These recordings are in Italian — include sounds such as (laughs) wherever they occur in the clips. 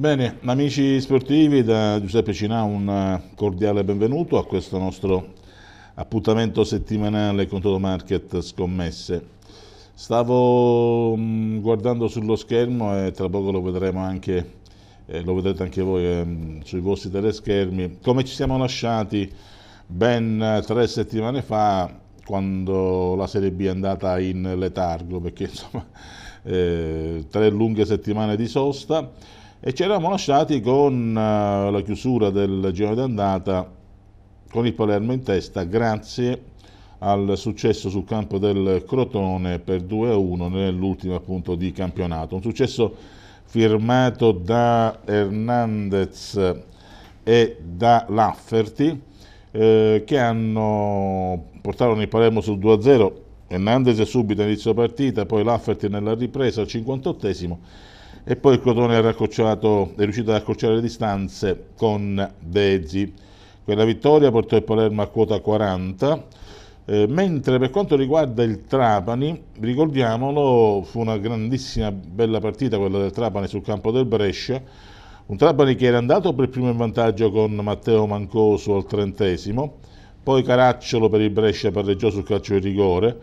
Bene, amici sportivi, da Giuseppe Cinà un eh, cordiale benvenuto a questo nostro appuntamento settimanale con Toto Market Scommesse. Stavo mm, guardando sullo schermo e tra poco lo vedremo anche, eh, lo vedrete anche voi eh, sui vostri teleschermi, come ci siamo lasciati ben eh, tre settimane fa quando la Serie B è andata in letargo, perché insomma (laughs) eh, tre lunghe settimane di sosta e ci eravamo lasciati con eh, la chiusura del giro d'andata con il Palermo in testa grazie al successo sul campo del Crotone per 2-1 nell'ultimo appunto di campionato. Un successo firmato da Hernandez e da Lafferty eh, che hanno portarono il Palermo sul 2-0. Hernandez subito all'inizio partita, poi Lafferty nella ripresa al 58esimo e poi il Crotone è, è riuscito ad accorciare le distanze con Dezi. Quella vittoria portò il Palermo a quota 40, eh, mentre per quanto riguarda il Trapani, ricordiamolo, fu una grandissima bella partita quella del Trapani sul campo del Brescia, un Trapani che era andato per primo in vantaggio con Matteo Mancoso al trentesimo, poi Caracciolo per il Brescia parreggiò sul calcio di rigore,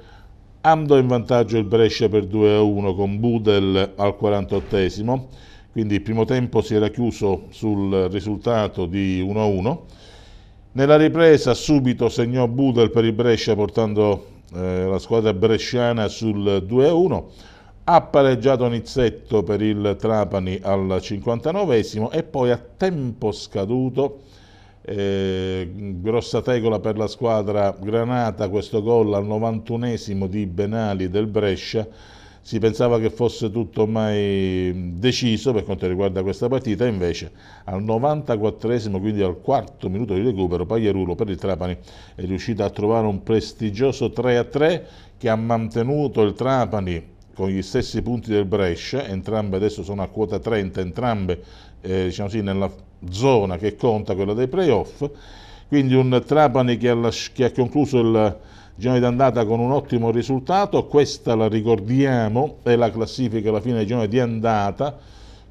Amdo in vantaggio il Brescia per 2-1 con Budel al 48esimo, quindi il primo tempo si era chiuso sul risultato di 1-1. Nella ripresa subito segnò Budel per il Brescia portando eh, la squadra bresciana sul 2-1. Ha pareggiato Nizzetto per il Trapani al 59esimo e poi a tempo scaduto eh, grossa tegola per la squadra Granata, questo gol al 91 esimo di Benali del Brescia, si pensava che fosse tutto mai deciso per quanto riguarda questa partita, invece al 94esimo, quindi al quarto minuto di recupero, Pagliarulo per il Trapani è riuscito a trovare un prestigioso 3-3 che ha mantenuto il Trapani con gli stessi punti del Brescia, entrambe adesso sono a quota 30, entrambe eh, diciamo sì, nella zona che conta, quella dei playoff, quindi un Trapani che ha, che ha concluso il girone d'andata con un ottimo risultato, questa la ricordiamo, è la classifica alla fine del girone di andata,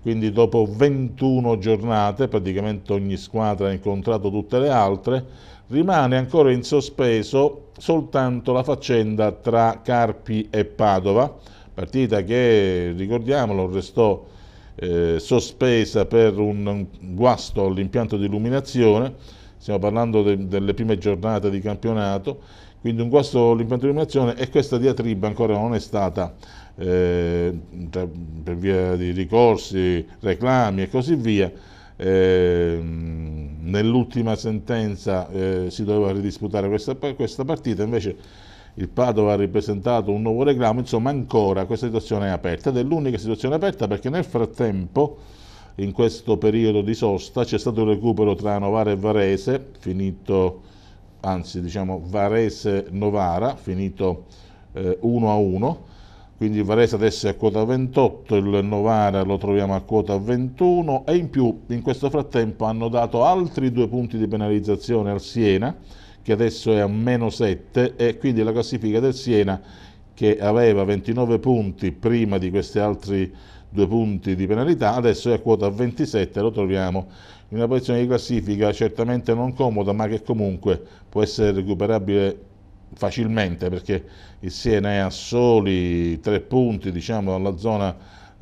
quindi dopo 21 giornate praticamente ogni squadra ha incontrato tutte le altre, rimane ancora in sospeso soltanto la faccenda tra Carpi e Padova, partita che, ricordiamolo, restò eh, sospesa per un guasto all'impianto di illuminazione, stiamo parlando de, delle prime giornate di campionato, quindi un guasto all'impianto di illuminazione e questa diatriba ancora non è stata eh, per via di ricorsi, reclami e così via. Eh, nell'ultima sentenza eh, si doveva ridisputare questa, questa partita, invece il Padova ha ripresentato un nuovo reclamo, insomma ancora questa situazione è aperta ed è l'unica situazione aperta perché nel frattempo in questo periodo di sosta c'è stato il recupero tra Novara e Varese, finito, anzi diciamo Varese-Novara, finito 1 eh, a 1, quindi Varese adesso è a quota 28, il Novara lo troviamo a quota 21 e in più in questo frattempo hanno dato altri due punti di penalizzazione al Siena, che adesso è a meno 7 e quindi la classifica del Siena che aveva 29 punti prima di questi altri due punti di penalità, adesso è a quota 27, lo troviamo in una posizione di classifica certamente non comoda ma che comunque può essere recuperabile facilmente perché il Siena è a soli 3 punti diciamo dalla zona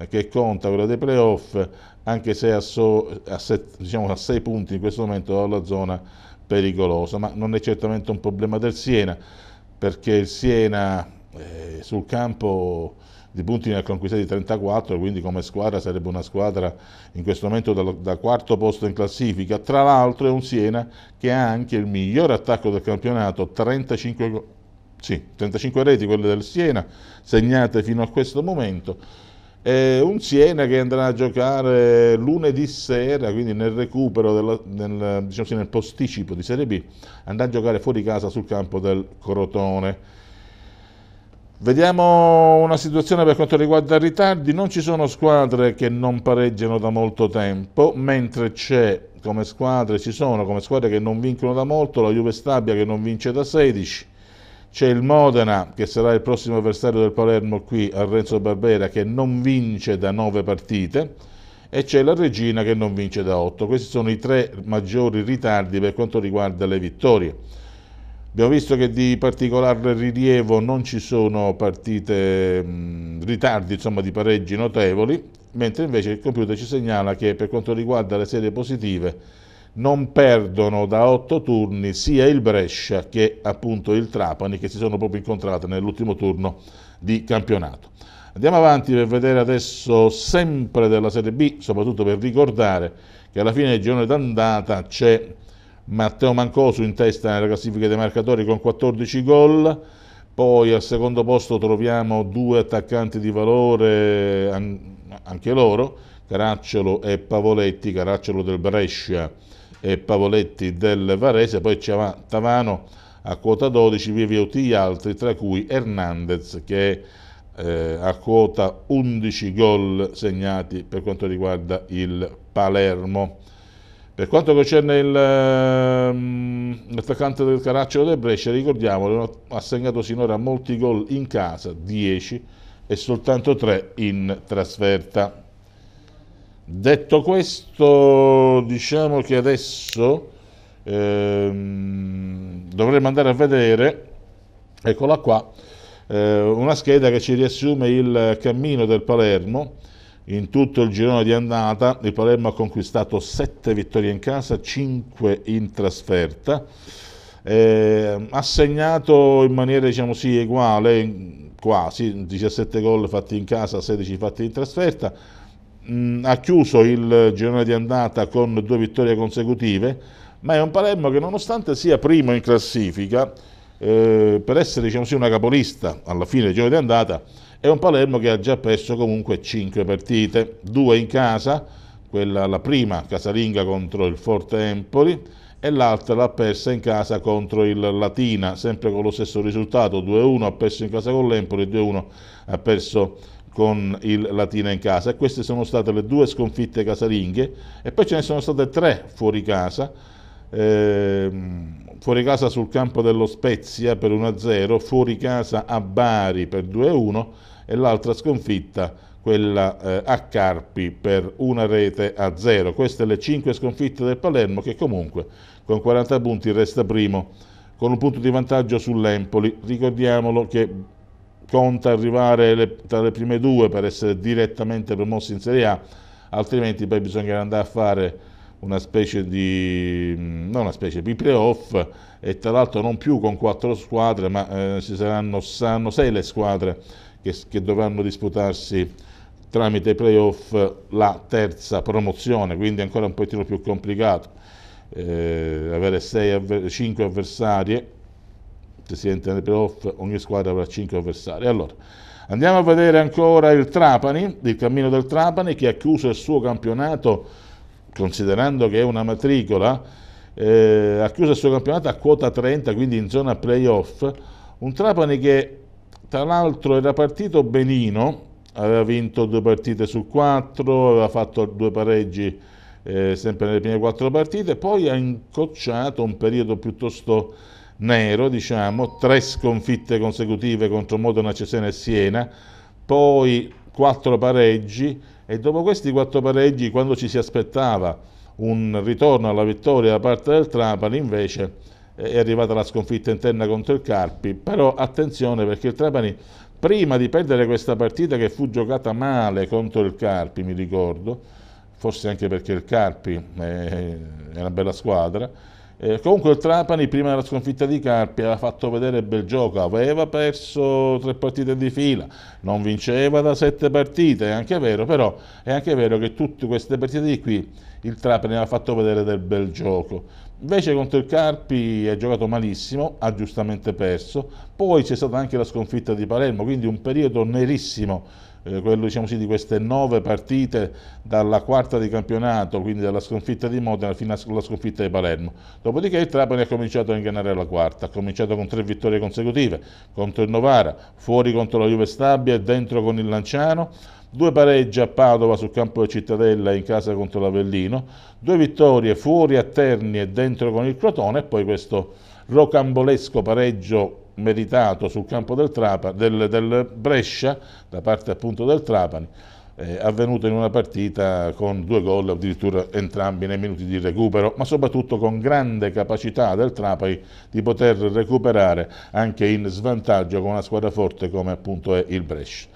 che conta, quella dei playoff, anche se a, so, diciamo, a 6 punti in questo momento dalla zona pericoloso, ma non è certamente un problema del Siena, perché il Siena eh, sul campo di punti ne ha conquistati 34, quindi come squadra sarebbe una squadra in questo momento da, da quarto posto in classifica. Tra l'altro è un Siena che ha anche il miglior attacco del campionato, 35, sì, 35 reti quelle del Siena segnate fino a questo momento eh, un Siena che andrà a giocare lunedì sera, quindi nel recupero, della, nel, diciamo sì, nel posticipo di Serie B, andrà a giocare fuori casa sul campo del Crotone. Vediamo una situazione per quanto riguarda i ritardi, non ci sono squadre che non pareggiano da molto tempo, mentre c'è come squadre, ci sono come squadre che non vincono da molto, la Juve Stabia che non vince da 16, c'è il Modena, che sarà il prossimo avversario del Palermo qui a Renzo Barbera, che non vince da nove partite, e c'è la Regina che non vince da otto. Questi sono i tre maggiori ritardi per quanto riguarda le vittorie. Abbiamo visto che di particolare rilievo non ci sono partite, ritardi insomma, di pareggi notevoli, mentre invece il computer ci segnala che per quanto riguarda le serie positive non perdono da otto turni sia il Brescia che appunto il Trapani che si sono proprio incontrate nell'ultimo turno di campionato. Andiamo avanti per vedere adesso sempre della Serie B, soprattutto per ricordare che alla fine del girone d'andata c'è Matteo Mancoso in testa nella classifica dei marcatori con 14 gol, poi al secondo posto troviamo due attaccanti di valore anche loro, Caracciolo e Pavoletti, Caracciolo del Brescia e Pavoletti del Varese, poi c'è Tavano a quota 12, via via tutti gli altri, tra cui Hernandez che è eh, a quota 11 gol segnati per quanto riguarda il Palermo. Per quanto concerne ehm, l'attaccante um, del Caracciolo del Brescia, ricordiamolo, ha segnato sinora molti gol in casa, 10 e soltanto 3 in trasferta. Detto questo, diciamo che adesso ehm, dovremmo andare a vedere, eccola qua, eh, una scheda che ci riassume il cammino del Palermo in tutto il girone di andata. Il Palermo ha conquistato 7 vittorie in casa, 5 in trasferta. Eh, ha segnato in maniera diciamo sì, uguale, quasi 17 gol fatti in casa, 16 fatti in trasferta mh, mm, ha chiuso il girone di andata con due vittorie consecutive, ma è un Palermo che nonostante sia primo in classifica, eh, per essere diciamo così, una capolista alla fine del girone di andata, è un Palermo che ha già perso comunque 5 partite, 2 in casa, quella, la prima casalinga contro il Forte Empoli e l'altra l'ha persa in casa contro il Latina, sempre con lo stesso risultato, 2-1 ha perso in casa con l'Empoli, 2-1 ha perso con il Latina in casa e queste sono state le due sconfitte casalinghe e poi ce ne sono state tre fuori casa eh, fuori casa sul campo dello Spezia per 1-0 fuori casa a Bari per 2-1 e l'altra sconfitta quella eh, a Carpi per una rete a 0 queste le cinque sconfitte del Palermo che comunque con 40 punti resta primo con un punto di vantaggio sull'Empoli ricordiamolo che conta arrivare le, tra le prime due per essere direttamente promossi in Serie A, altrimenti poi bisognerà andare a fare una specie di, mm, non una specie, di playoff e tra l'altro non più con quattro squadre, ma eh, ci saranno, saranno sei le squadre che, che dovranno disputarsi tramite playoff la terza promozione, quindi ancora un po' più complicato. Eh, avere 6 5 avversarie se si entra nei playoff, ogni squadra avrà 5 avversari. Allora, andiamo a vedere ancora il Trapani, il cammino del Trapani che ha chiuso il suo campionato, considerando che è una matricola, eh, ha chiuso il suo campionato a quota 30, quindi in zona playoff. Un Trapani che tra l'altro era partito benino, aveva vinto due partite su quattro, aveva fatto due pareggi eh, sempre nelle prime quattro partite, poi ha incocciato un periodo piuttosto nero, diciamo, tre sconfitte consecutive contro Modena, Cesena e Siena, poi quattro pareggi e dopo questi quattro pareggi, quando ci si aspettava un ritorno alla vittoria da parte del Trapani, invece eh, è arrivata la sconfitta interna contro il Carpi, però attenzione perché il Trapani prima di perdere questa partita che fu giocata male contro il Carpi, mi ricordo, forse anche perché il Carpi è eh, una bella squadra, eh, comunque il Trapani prima della sconfitta di Carpi aveva fatto vedere bel gioco, aveva perso tre partite di fila, non vinceva da sette partite, è anche vero, però è anche vero che tutte queste partite di qui il Trapani aveva fatto vedere del bel gioco. Invece contro il Carpi ha giocato malissimo, ha giustamente perso, poi c'è stata anche la sconfitta di Palermo, quindi un periodo nerissimo eh, quello diciamo sì, di queste nove partite dalla quarta di campionato, quindi dalla sconfitta di Modena fino alla sconfitta di Palermo. Dopodiché il Trapani ha cominciato a ingannare la quarta, ha cominciato con tre vittorie consecutive, contro il Novara, fuori contro la Juve Stabia e dentro con il Lanciano, due pareggi a Padova sul campo di Cittadella in casa contro l'Avellino, due vittorie fuori a Terni e dentro con il Crotone e poi questo rocambolesco pareggio meritato sul campo del, Trapa, del, del Brescia da parte appunto del Trapani eh, avvenuto in una partita con due gol addirittura entrambi nei minuti di recupero, ma soprattutto con grande capacità del Trapani di poter recuperare anche in svantaggio con una squadra forte come appunto è il Brescia.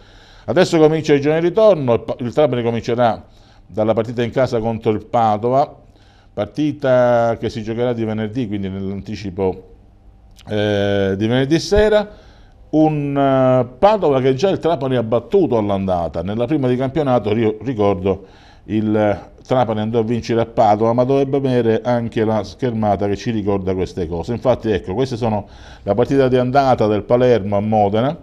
Adesso comincia il giorno di ritorno, il Trapani comincerà dalla partita in casa contro il Padova, partita che si giocherà di venerdì, quindi nell'anticipo eh, di venerdì sera, un eh, Padova che già il Trapani ha battuto all'andata. Nella prima di campionato, io ricordo, il eh, Trapani andò a vincere a Padova, ma dovrebbe avere anche la schermata che ci ricorda queste cose. Infatti, ecco, queste sono la partita di andata del Palermo a Modena.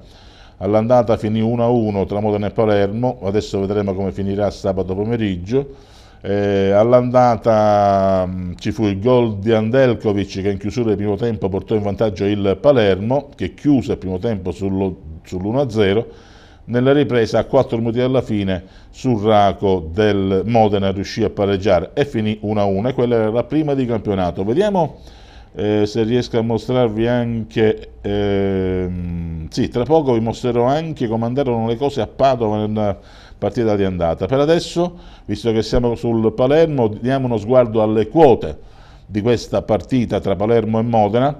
All'andata finì 1-1 tra Modena e Palermo, adesso vedremo come finirà sabato pomeriggio. Eh, all'andata mm, ci fu il gol di Andelkovic che in chiusura del primo tempo portò in vantaggio il Palermo che chiuse il primo tempo sull'1-0. Nella ripresa a 4 minuti alla fine sul raco del Modena riuscì a pareggiare e finì 1-1 e quella era la prima di campionato. Vediamo eh, se riesco a mostrarvi anche... Ehm, sì, tra poco vi mostrerò anche come andarono le cose a Padova nel, partita di andata. Per adesso, visto che siamo sul Palermo, diamo uno sguardo alle quote di questa partita tra Palermo e Modena.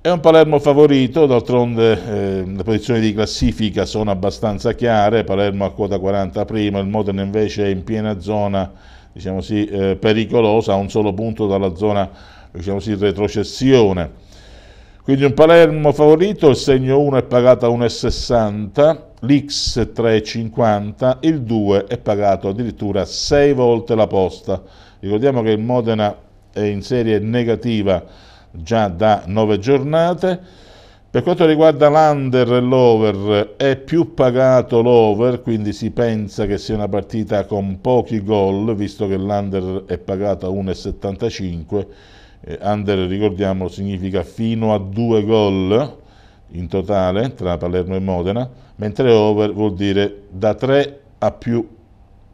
È un Palermo favorito, d'altronde eh, le posizioni di classifica sono abbastanza chiare, Palermo a quota 40 prima, il Modena invece è in piena zona diciamo sì, eh, pericolosa, a un solo punto dalla zona diciamo sì, retrocessione. Quindi un Palermo favorito, il segno 1 è pagato a 1,60, l'X 3,50, il 2 è pagato addirittura 6 volte la posta. Ricordiamo che il Modena è in serie negativa già da 9 giornate. Per quanto riguarda l'under e l'over, è più pagato l'over, quindi si pensa che sia una partita con pochi gol, visto che l'under è pagato a 1,75 eh, under, ricordiamolo, significa fino a due gol in totale tra Palermo e Modena, mentre over vuol dire da tre a più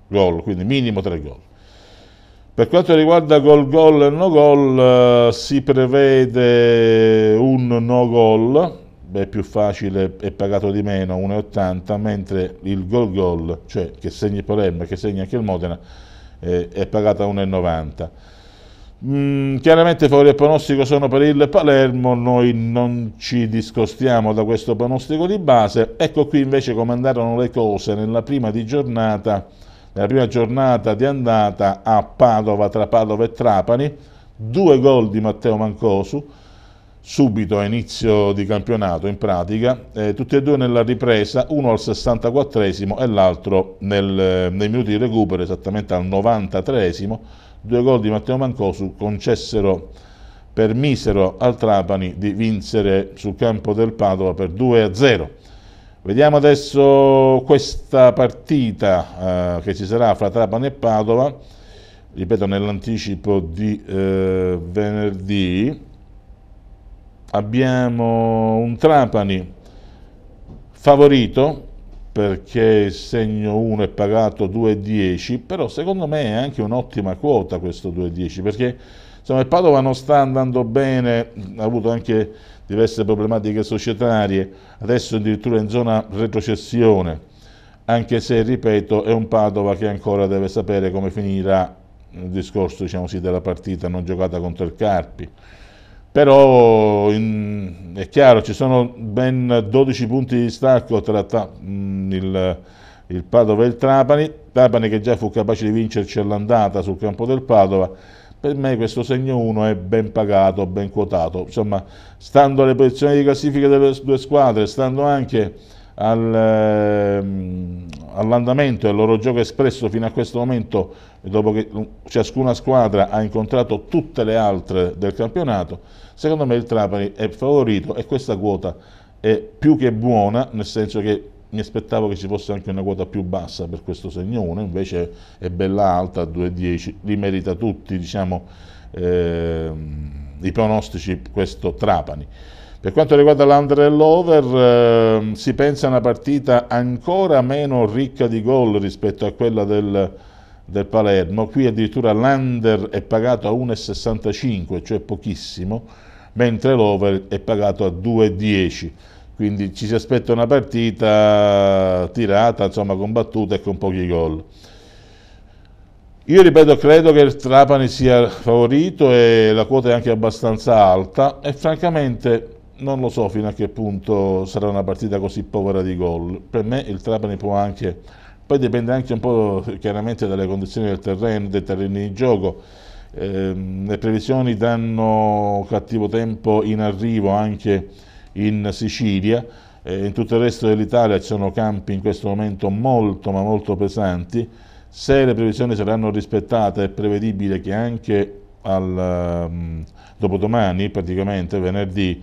gol, quindi minimo tre gol. Per quanto riguarda gol gol e no gol, eh, si prevede un no gol, è più facile è pagato di meno 1,80, mentre il gol gol, cioè che segna il Palermo e che segna anche il Modena, eh, è pagata 1,90. Mm, chiaramente fuori il pronostico sono per il Palermo, noi non ci discostiamo da questo pronostico di base. Ecco qui invece come andarono le cose nella prima, giornata, nella prima giornata di andata a Padova tra Padova e Trapani, due gol di Matteo Mancosu subito a inizio di campionato in pratica, eh, tutti e due nella ripresa, uno al 64esimo e l'altro nel, nei minuti di recupero esattamente al 93esimo Due gol di Matteo Mancosu concessero, permisero al Trapani di vincere sul campo del Padova per 2-0. Vediamo adesso questa partita eh, che ci sarà fra Trapani e Padova, ripeto nell'anticipo di eh, venerdì. Abbiamo un Trapani favorito perché il segno 1 è pagato 2,10, però secondo me è anche un'ottima quota questo 2,10, perché insomma, il Padova non sta andando bene, ha avuto anche diverse problematiche societarie, adesso addirittura in zona retrocessione, anche se, ripeto, è un Padova che ancora deve sapere come finirà il discorso diciamo sì, della partita non giocata contro il Carpi però in, è chiaro, ci sono ben 12 punti di distacco tra ta, mh, mm, il, il, Padova e il Trapani, Trapani che già fu capace di vincerci all'andata sul campo del Padova, per me questo segno 1 è ben pagato, ben quotato, insomma stando alle posizioni di classifica delle due squadre, stando anche Ehm, all'andamento e al loro gioco espresso fino a questo momento, dopo che ciascuna squadra ha incontrato tutte le altre del campionato, secondo me il Trapani è favorito e questa quota è più che buona, nel senso che mi aspettavo che ci fosse anche una quota più bassa per questo segno 1, invece è bella alta, 2,10, li merita tutti diciamo, eh, i pronostici questo Trapani. Per quanto riguarda l'under e l'over, eh, si pensa a una partita ancora meno ricca di gol rispetto a quella del, del Palermo. Qui addirittura l'under è pagato a 1,65, cioè pochissimo, mentre l'over è pagato a 2,10. Quindi ci si aspetta una partita tirata, insomma combattuta e con pochi gol. Io ripeto, credo che il Trapani sia favorito e la quota è anche abbastanza alta e francamente non lo so fino a che punto sarà una partita così povera di gol. Per me il Trapani può anche, poi dipende anche un po' chiaramente dalle condizioni del terreno, dei terreni di gioco. Eh, le previsioni danno cattivo tempo in arrivo anche in Sicilia, eh, in tutto il resto dell'Italia ci sono campi in questo momento molto ma molto pesanti. Se le previsioni saranno rispettate è prevedibile che anche al, um, dopodomani, praticamente venerdì,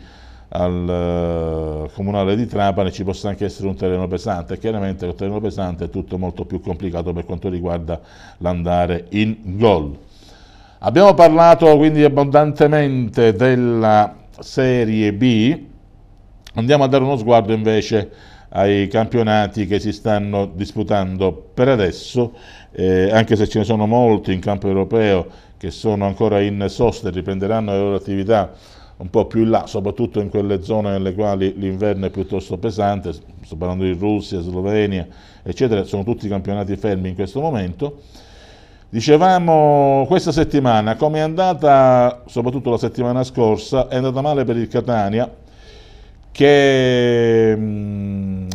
al eh, comunale di Trapani ci possa anche essere un terreno pesante. Chiaramente con terreno pesante è tutto molto più complicato per quanto riguarda l'andare in gol. Abbiamo parlato quindi abbondantemente della Serie B, andiamo a dare uno sguardo invece ai campionati che si stanno disputando per adesso, eh, anche se ce ne sono molti in campo europeo che sono ancora in sosta e riprenderanno le loro attività un po' più in là, soprattutto in quelle zone nelle quali l'inverno è piuttosto pesante, sto parlando di Russia, Slovenia, eccetera, sono tutti campionati fermi in questo momento. Dicevamo questa settimana, come è andata, soprattutto la settimana scorsa, è andata male per il Catania, che mh, mm,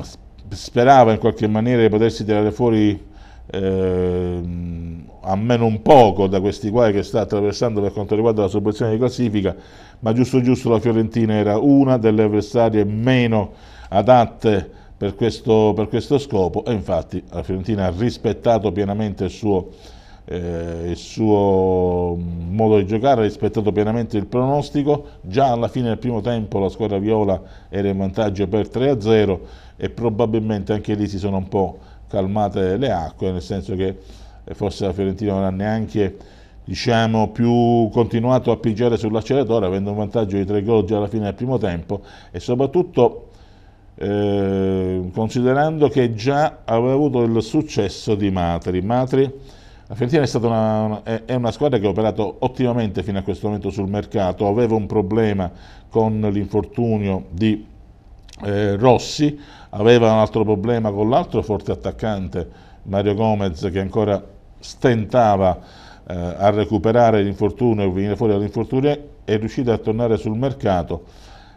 sperava in qualche maniera di potersi tirare fuori eh, a me non poco da questi guai che sta attraversando per quanto riguarda la sua di classifica, ma giusto giusto la Fiorentina era una delle avversarie meno adatte per questo, per questo scopo e infatti la Fiorentina ha rispettato pienamente il suo, eh, il suo modo di giocare, ha rispettato pienamente il pronostico, già alla fine del primo tempo la squadra viola era in vantaggio per 3-0 e probabilmente anche lì si sono un po' calmate le acque, nel senso che forse la Fiorentina non ha neanche diciamo, più continuato a pigiare sull'acceleratore avendo un vantaggio di tre gol già alla fine del primo tempo e soprattutto eh, considerando che già aveva avuto il successo di Matri. Matri la Fiorentina è una, una, è una, squadra che ha operato ottimamente fino a questo momento sul mercato, aveva un problema con l'infortunio di eh, Rossi, aveva un altro problema con l'altro forte attaccante Mario Gomez che ancora stentava eh, a recuperare l'infortunio, venire fuori dall'infortunio, è riuscita a tornare sul mercato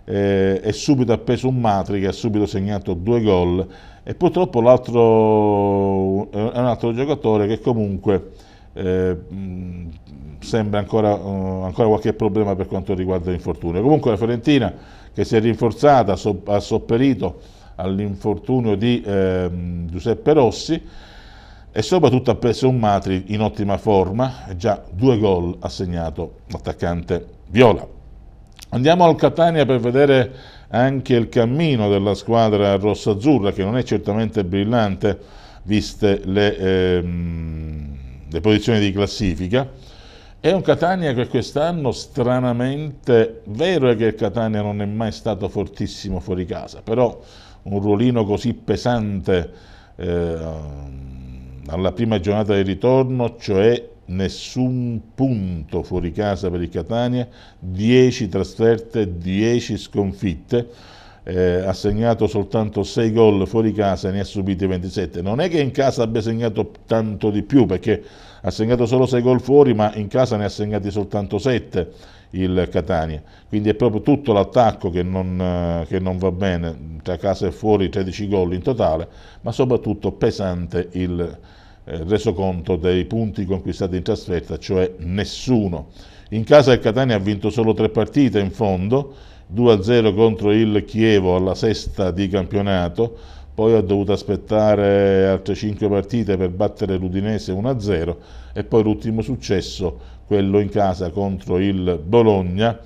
eh, e subito ha preso un Matri che ha subito segnato due gol e purtroppo l'altro eh, è un altro giocatore che comunque eh, sembra ancora, uh, ancora, qualche problema per quanto riguarda l'infortunio. Comunque la Fiorentina che si è rinforzata so, ha sopperito all'infortunio di eh, Giuseppe Rossi e soprattutto ha preso un Matri in ottima forma, già due gol ha segnato l'attaccante Viola. Andiamo al Catania per vedere anche il cammino della squadra rossa-azzurra che non è certamente brillante viste le, ehm, le posizioni di classifica. È un Catania che quest'anno stranamente, vero è che il Catania non è mai stato fortissimo fuori casa, però un ruolino così pesante eh, alla prima giornata di ritorno, cioè nessun punto fuori casa per il Catania, 10 trasferte, 10 sconfitte, eh, ha segnato soltanto 6 gol fuori casa e ne ha subiti 27. Non è che in casa abbia segnato tanto di più perché ha segnato solo 6 gol fuori ma in casa ne ha segnati soltanto 7 il Catania. Quindi è proprio tutto l'attacco che, eh, che non, va bene, tra casa e fuori 13 gol in totale, ma soprattutto pesante il Catania eh, reso conto dei punti conquistati in trasferta, cioè nessuno. In casa il Catania ha vinto solo tre partite in fondo, 2-0 contro il Chievo alla sesta di campionato, poi ha dovuto aspettare altre 5 partite per battere l'Udinese 1-0 e poi l'ultimo successo, quello in casa contro il Bologna,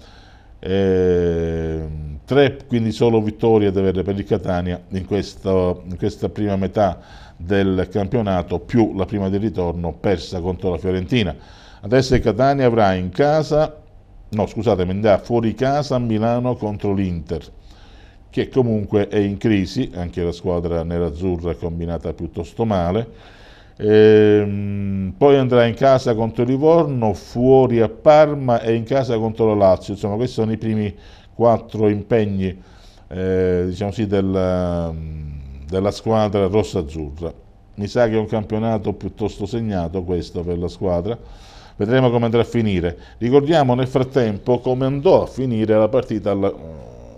eh, tre quindi solo vittorie da avere per il Catania in questa, in questa prima metà del campionato più la prima di ritorno persa contro la Fiorentina. Adesso Catania avrà in casa, no scusatemi, andrà fuori casa a Milano contro l'Inter, che comunque è in crisi, anche la squadra nerazzurra è combinata piuttosto male. Ehm, poi andrà in casa contro Livorno, fuori a Parma e in casa contro la Lazio. Insomma, questi sono i primi quattro impegni eh, diciamo sì, del, della squadra rossa-azzurra. Mi sa che è un campionato piuttosto segnato questo per la squadra. Vedremo come andrà a finire. Ricordiamo nel frattempo come andò a finire la partita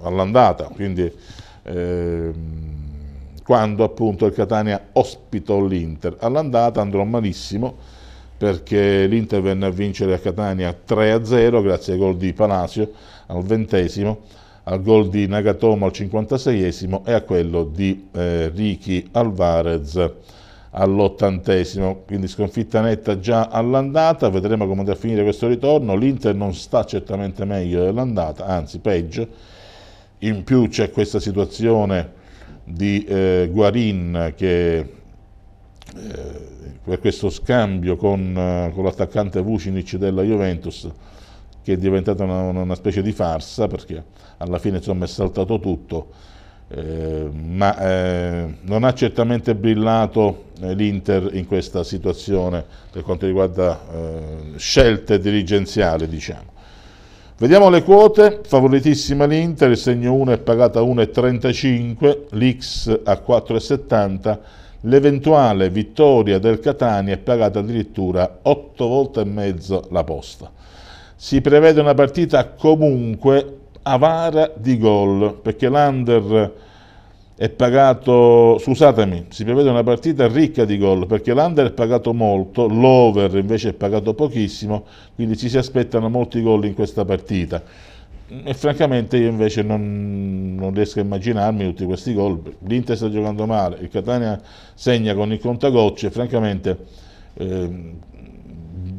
all'andata, quindi eh, quando appunto il Catania ospitò l'Inter. All'andata andrò malissimo perché l'Inter venne a vincere a Catania 3-0 grazie ai gol di Palacio al ventesimo al gol di Nagatomo al 56esimo e a quello di eh, Ricky Alvarez all'ottantesimo, quindi sconfitta netta già all'andata, vedremo come andrà a finire questo ritorno, l'Inter non sta certamente meglio dell'andata, anzi peggio, in più c'è questa situazione di eh, Guarin che eh, per questo scambio con, eh, con l'attaccante Vucinic della Juventus che è diventata una, una specie di farsa perché alla fine insomma, è saltato tutto, eh, ma eh, non ha certamente brillato eh, l'Inter in questa situazione per quanto riguarda eh, scelte dirigenziali. Diciamo. Vediamo le quote, favoritissima l'Inter, il segno 1 è pagata 1,35, l'X a 4,70, l'eventuale vittoria del Catania è pagata addirittura 8 volte e mezzo la posta si prevede una partita comunque avara di gol, perché l'under è pagato, scusatemi, si prevede una partita ricca di gol, perché l'under è pagato molto, l'over invece è pagato pochissimo, quindi ci si aspettano molti gol in questa partita. E francamente io invece non, non riesco a immaginarmi tutti questi gol, l'Inter sta giocando male, il Catania segna con il contagocce, francamente... Eh,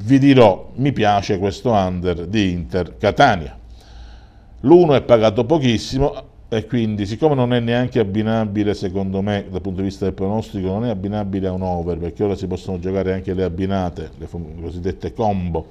vi dirò, mi piace questo under di Inter Catania. L'uno è pagato pochissimo e quindi siccome non è neanche abbinabile secondo me dal punto di vista del pronostico non è abbinabile a un over perché ora si possono giocare anche le abbinate, le cosiddette combo.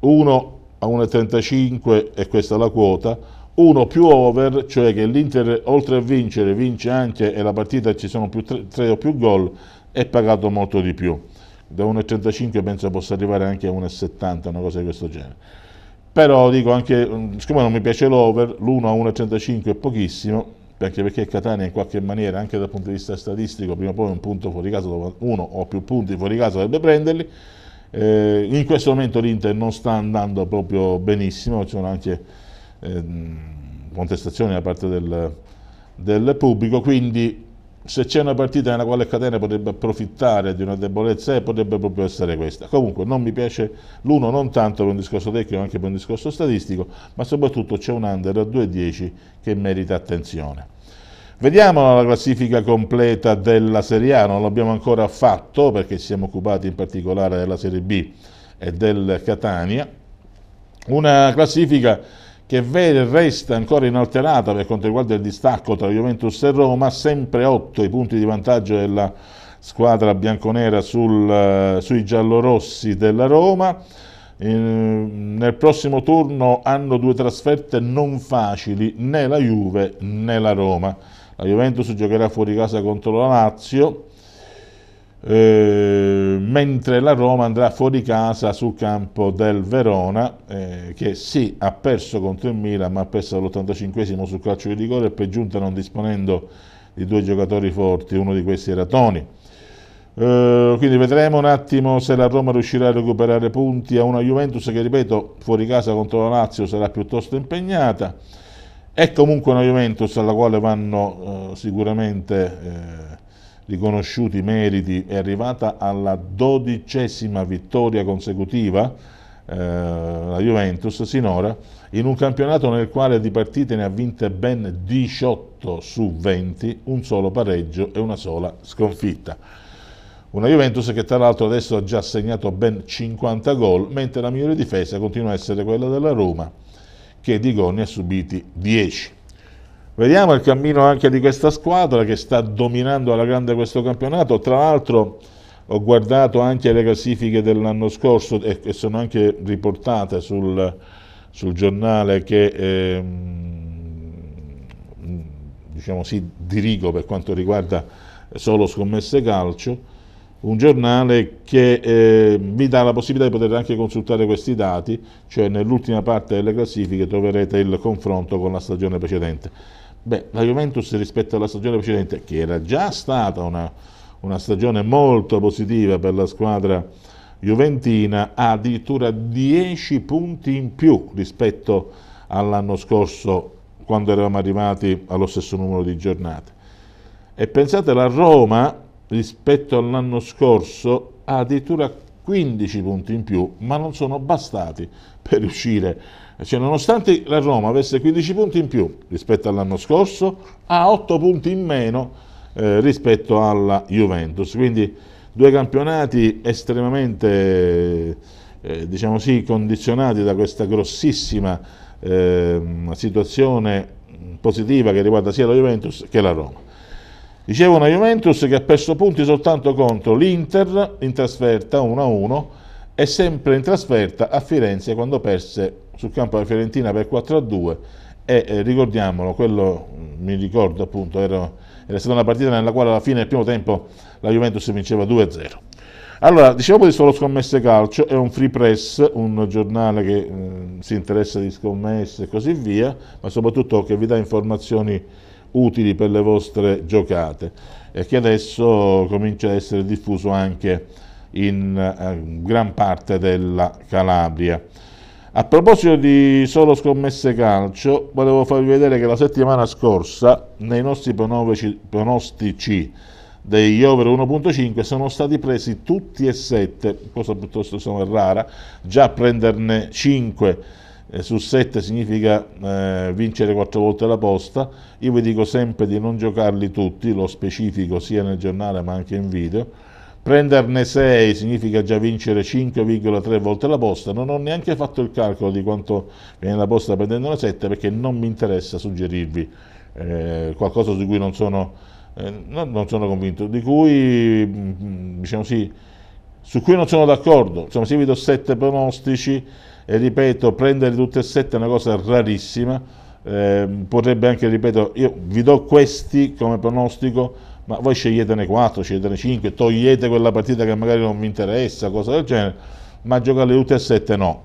1 a 1,35 è questa la quota, 1 più over, cioè che l'Inter oltre a vincere vince anche e la partita ci sono 3 o più gol, è pagato molto di più da 1,35 penso possa arrivare anche a 1,70, una cosa di questo genere. Però dico anche, mm, siccome non mi piace l'over, l'1 a 1,35 è pochissimo, anche perché Catania in qualche maniera, anche dal punto di vista statistico, prima o poi un punto fuori caso, uno o più punti fuori casa dovrebbe prenderli. Eh, in questo momento l'Inter non sta andando proprio benissimo, ci sono anche eh, contestazioni da parte del, del pubblico, quindi se c'è una partita nella quale Catena potrebbe approfittare di una debolezza e eh, potrebbe proprio essere questa. Comunque non mi piace l'uno non tanto per un discorso tecnico, anche per un discorso statistico, ma soprattutto c'è un under a 2-10 che merita attenzione. Vediamo la classifica completa della Serie A, non l'abbiamo ancora fatto perché ci siamo occupati in particolare della Serie B e del Catania. Una classifica che resta ancora inalterata per quanto riguarda il distacco tra Juventus e Roma, sempre 8 i punti di vantaggio della squadra bianconera sul, eh, sui giallorossi della Roma. In, nel prossimo turno hanno due trasferte non facili né la Juve né la Roma. La Juventus giocherà fuori casa contro la Lazio, eh, mentre la Roma andrà fuori casa sul campo del Verona eh, che sì ha perso contro il Milan ma ha perso all'85 sul calcio di rigore e per giunta non disponendo di due giocatori forti, uno di questi era Toni. Eh, quindi vedremo un attimo se la Roma riuscirà a recuperare punti a una Juventus che ripeto fuori casa contro la Lazio sarà piuttosto impegnata è comunque una Juventus alla quale vanno eh, sicuramente eh, riconosciuti meriti, è arrivata alla dodicesima vittoria consecutiva eh, la Juventus sinora in un campionato nel quale di partite ne ha vinte ben 18 su 20, un solo pareggio e una sola sconfitta. Una Juventus che tra l'altro adesso ha già segnato ben 50 gol, mentre la migliore difesa continua a essere quella della Roma, che di gol ne ha subiti 10. Vediamo il cammino anche di questa squadra che sta dominando alla grande questo campionato. Tra l'altro ho guardato anche le classifiche dell'anno scorso e, e, sono anche riportate sul, sul giornale che eh, diciamo si dirigo per quanto riguarda solo scommesse calcio. Un giornale che eh, mi dà la possibilità di poter anche consultare questi dati, cioè nell'ultima parte delle classifiche troverete il confronto con la stagione precedente. Beh, la Juventus rispetto alla stagione precedente, che era già stata una, una stagione molto positiva per la squadra juventina, ha addirittura 10 punti in più rispetto all'anno scorso quando eravamo arrivati allo stesso numero di giornate. E pensate, la Roma rispetto all'anno scorso ha addirittura 15 punti in più, ma non sono bastati per riuscire a cioè, nonostante la Roma avesse 15 punti in più rispetto all'anno scorso, ha 8 punti in meno eh, rispetto alla Juventus. Quindi due campionati estremamente eh, diciamo sì, condizionati da questa grossissima eh, situazione positiva che riguarda sia la Juventus che la Roma. Dicevo una Juventus che ha perso punti soltanto contro l'Inter in trasferta 1-1 e sempre in trasferta a Firenze quando perse sul campo della Fiorentina per 4-2 a e eh, ricordiamolo, quello mm, mi ricordo appunto, era, era, stata una partita nella quale alla fine del primo tempo la Juventus vinceva 2-0. a Allora, dicevamo di solo scommesse calcio, è un free press, un giornale che eh, si interessa di scommesse e così via, ma soprattutto che vi dà informazioni utili per le vostre giocate e che adesso comincia ad essere diffuso anche in eh, gran parte della Calabria. A proposito di solo scommesse calcio, volevo farvi vedere che la settimana scorsa nei nostri pronostici degli over 1.5 sono stati presi tutti e 7, cosa piuttosto sono rara, già prenderne 5 eh, su 7 significa eh, vincere 4 volte la posta, io vi dico sempre di non giocarli tutti, lo specifico sia nel giornale ma anche in video, Prenderne 6 significa già vincere 5,3 volte la posta, non ho neanche fatto il calcolo di quanto viene la posta prendendone 7 perché non mi interessa suggerirvi eh, qualcosa di cui non sono, eh, non, non sono convinto, di cui mm, diciamo sì, su cui non sono d'accordo, insomma se vi do 7 pronostici e ripeto prendere tutte e 7 è una cosa rarissima, eh, potrebbe anche, ripeto, io vi do questi come pronostico, ma voi sceglietene 4, sceglietene 5, togliete quella partita che magari non vi interessa, cose del genere, ma giocarle tutte e 7 no.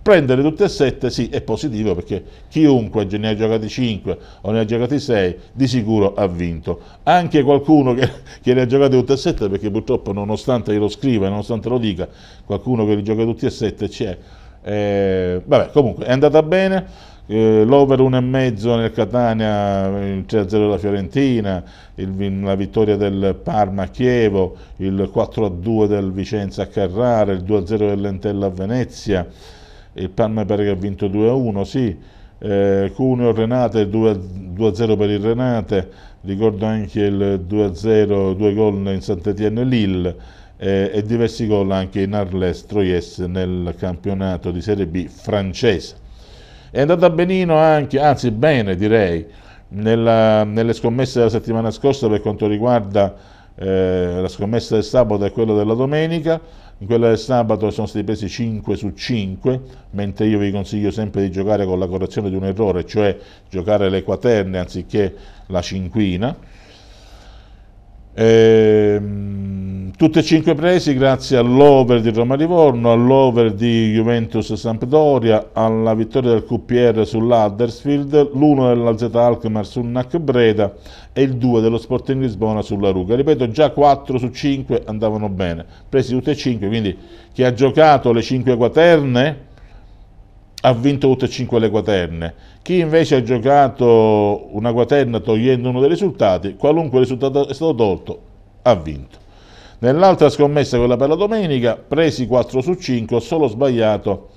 Prendere tutte e 7 sì è positivo perché chiunque ne ha giocati 5 o ne ha giocati 6 di sicuro ha vinto. Anche qualcuno che, che ne ha giocati tutte e 7 perché purtroppo nonostante io lo scriva, e nonostante lo dica, qualcuno che li gioca tutti e 7 c'è. Eh, vabbè comunque è andata bene eh, l'over 1,5 nel Catania, il 3-0 della Fiorentina, il, la vittoria del Parma a Chievo, il 4-2 del Vicenza a Carrara, il 2-0 dell'Entella a Venezia, il Parma pare che ha vinto 2-1, sì, eh, Cuneo Renate 2-0 per il Renate, ricordo anche il 2-0, due gol in Sant'Etienne Lille eh, e diversi gol anche in Arles Troyes nel campionato di Serie B francese. È andata benino anche, anzi bene direi, nella, nelle scommesse della settimana scorsa per quanto riguarda eh, la scommessa del sabato e quella della domenica. In quella del sabato sono stati presi 5 su 5, mentre io vi consiglio sempre di giocare con la correzione di un errore, cioè giocare le quaterne anziché la cinquina. Ehm, tutte e cinque presi grazie all'over di Roma Livorno, all'over di Juventus Sampdoria, alla vittoria del QPR sull'Huddersfield, l'1 della Z Alkmaar sul NAC Breda e il 2 dello Sporting Lisbona sulla Ruga. Ripeto, già 4 su 5 andavano bene, presi tutte e 5, quindi chi ha giocato le 5 quaterne ha vinto tutte e cinque le quaterne. Chi invece ha giocato una quaterna togliendo uno dei risultati, qualunque risultato è stato tolto, ha vinto. Nell'altra scommessa, quella per la domenica, presi 4 su 5, ho solo sbagliato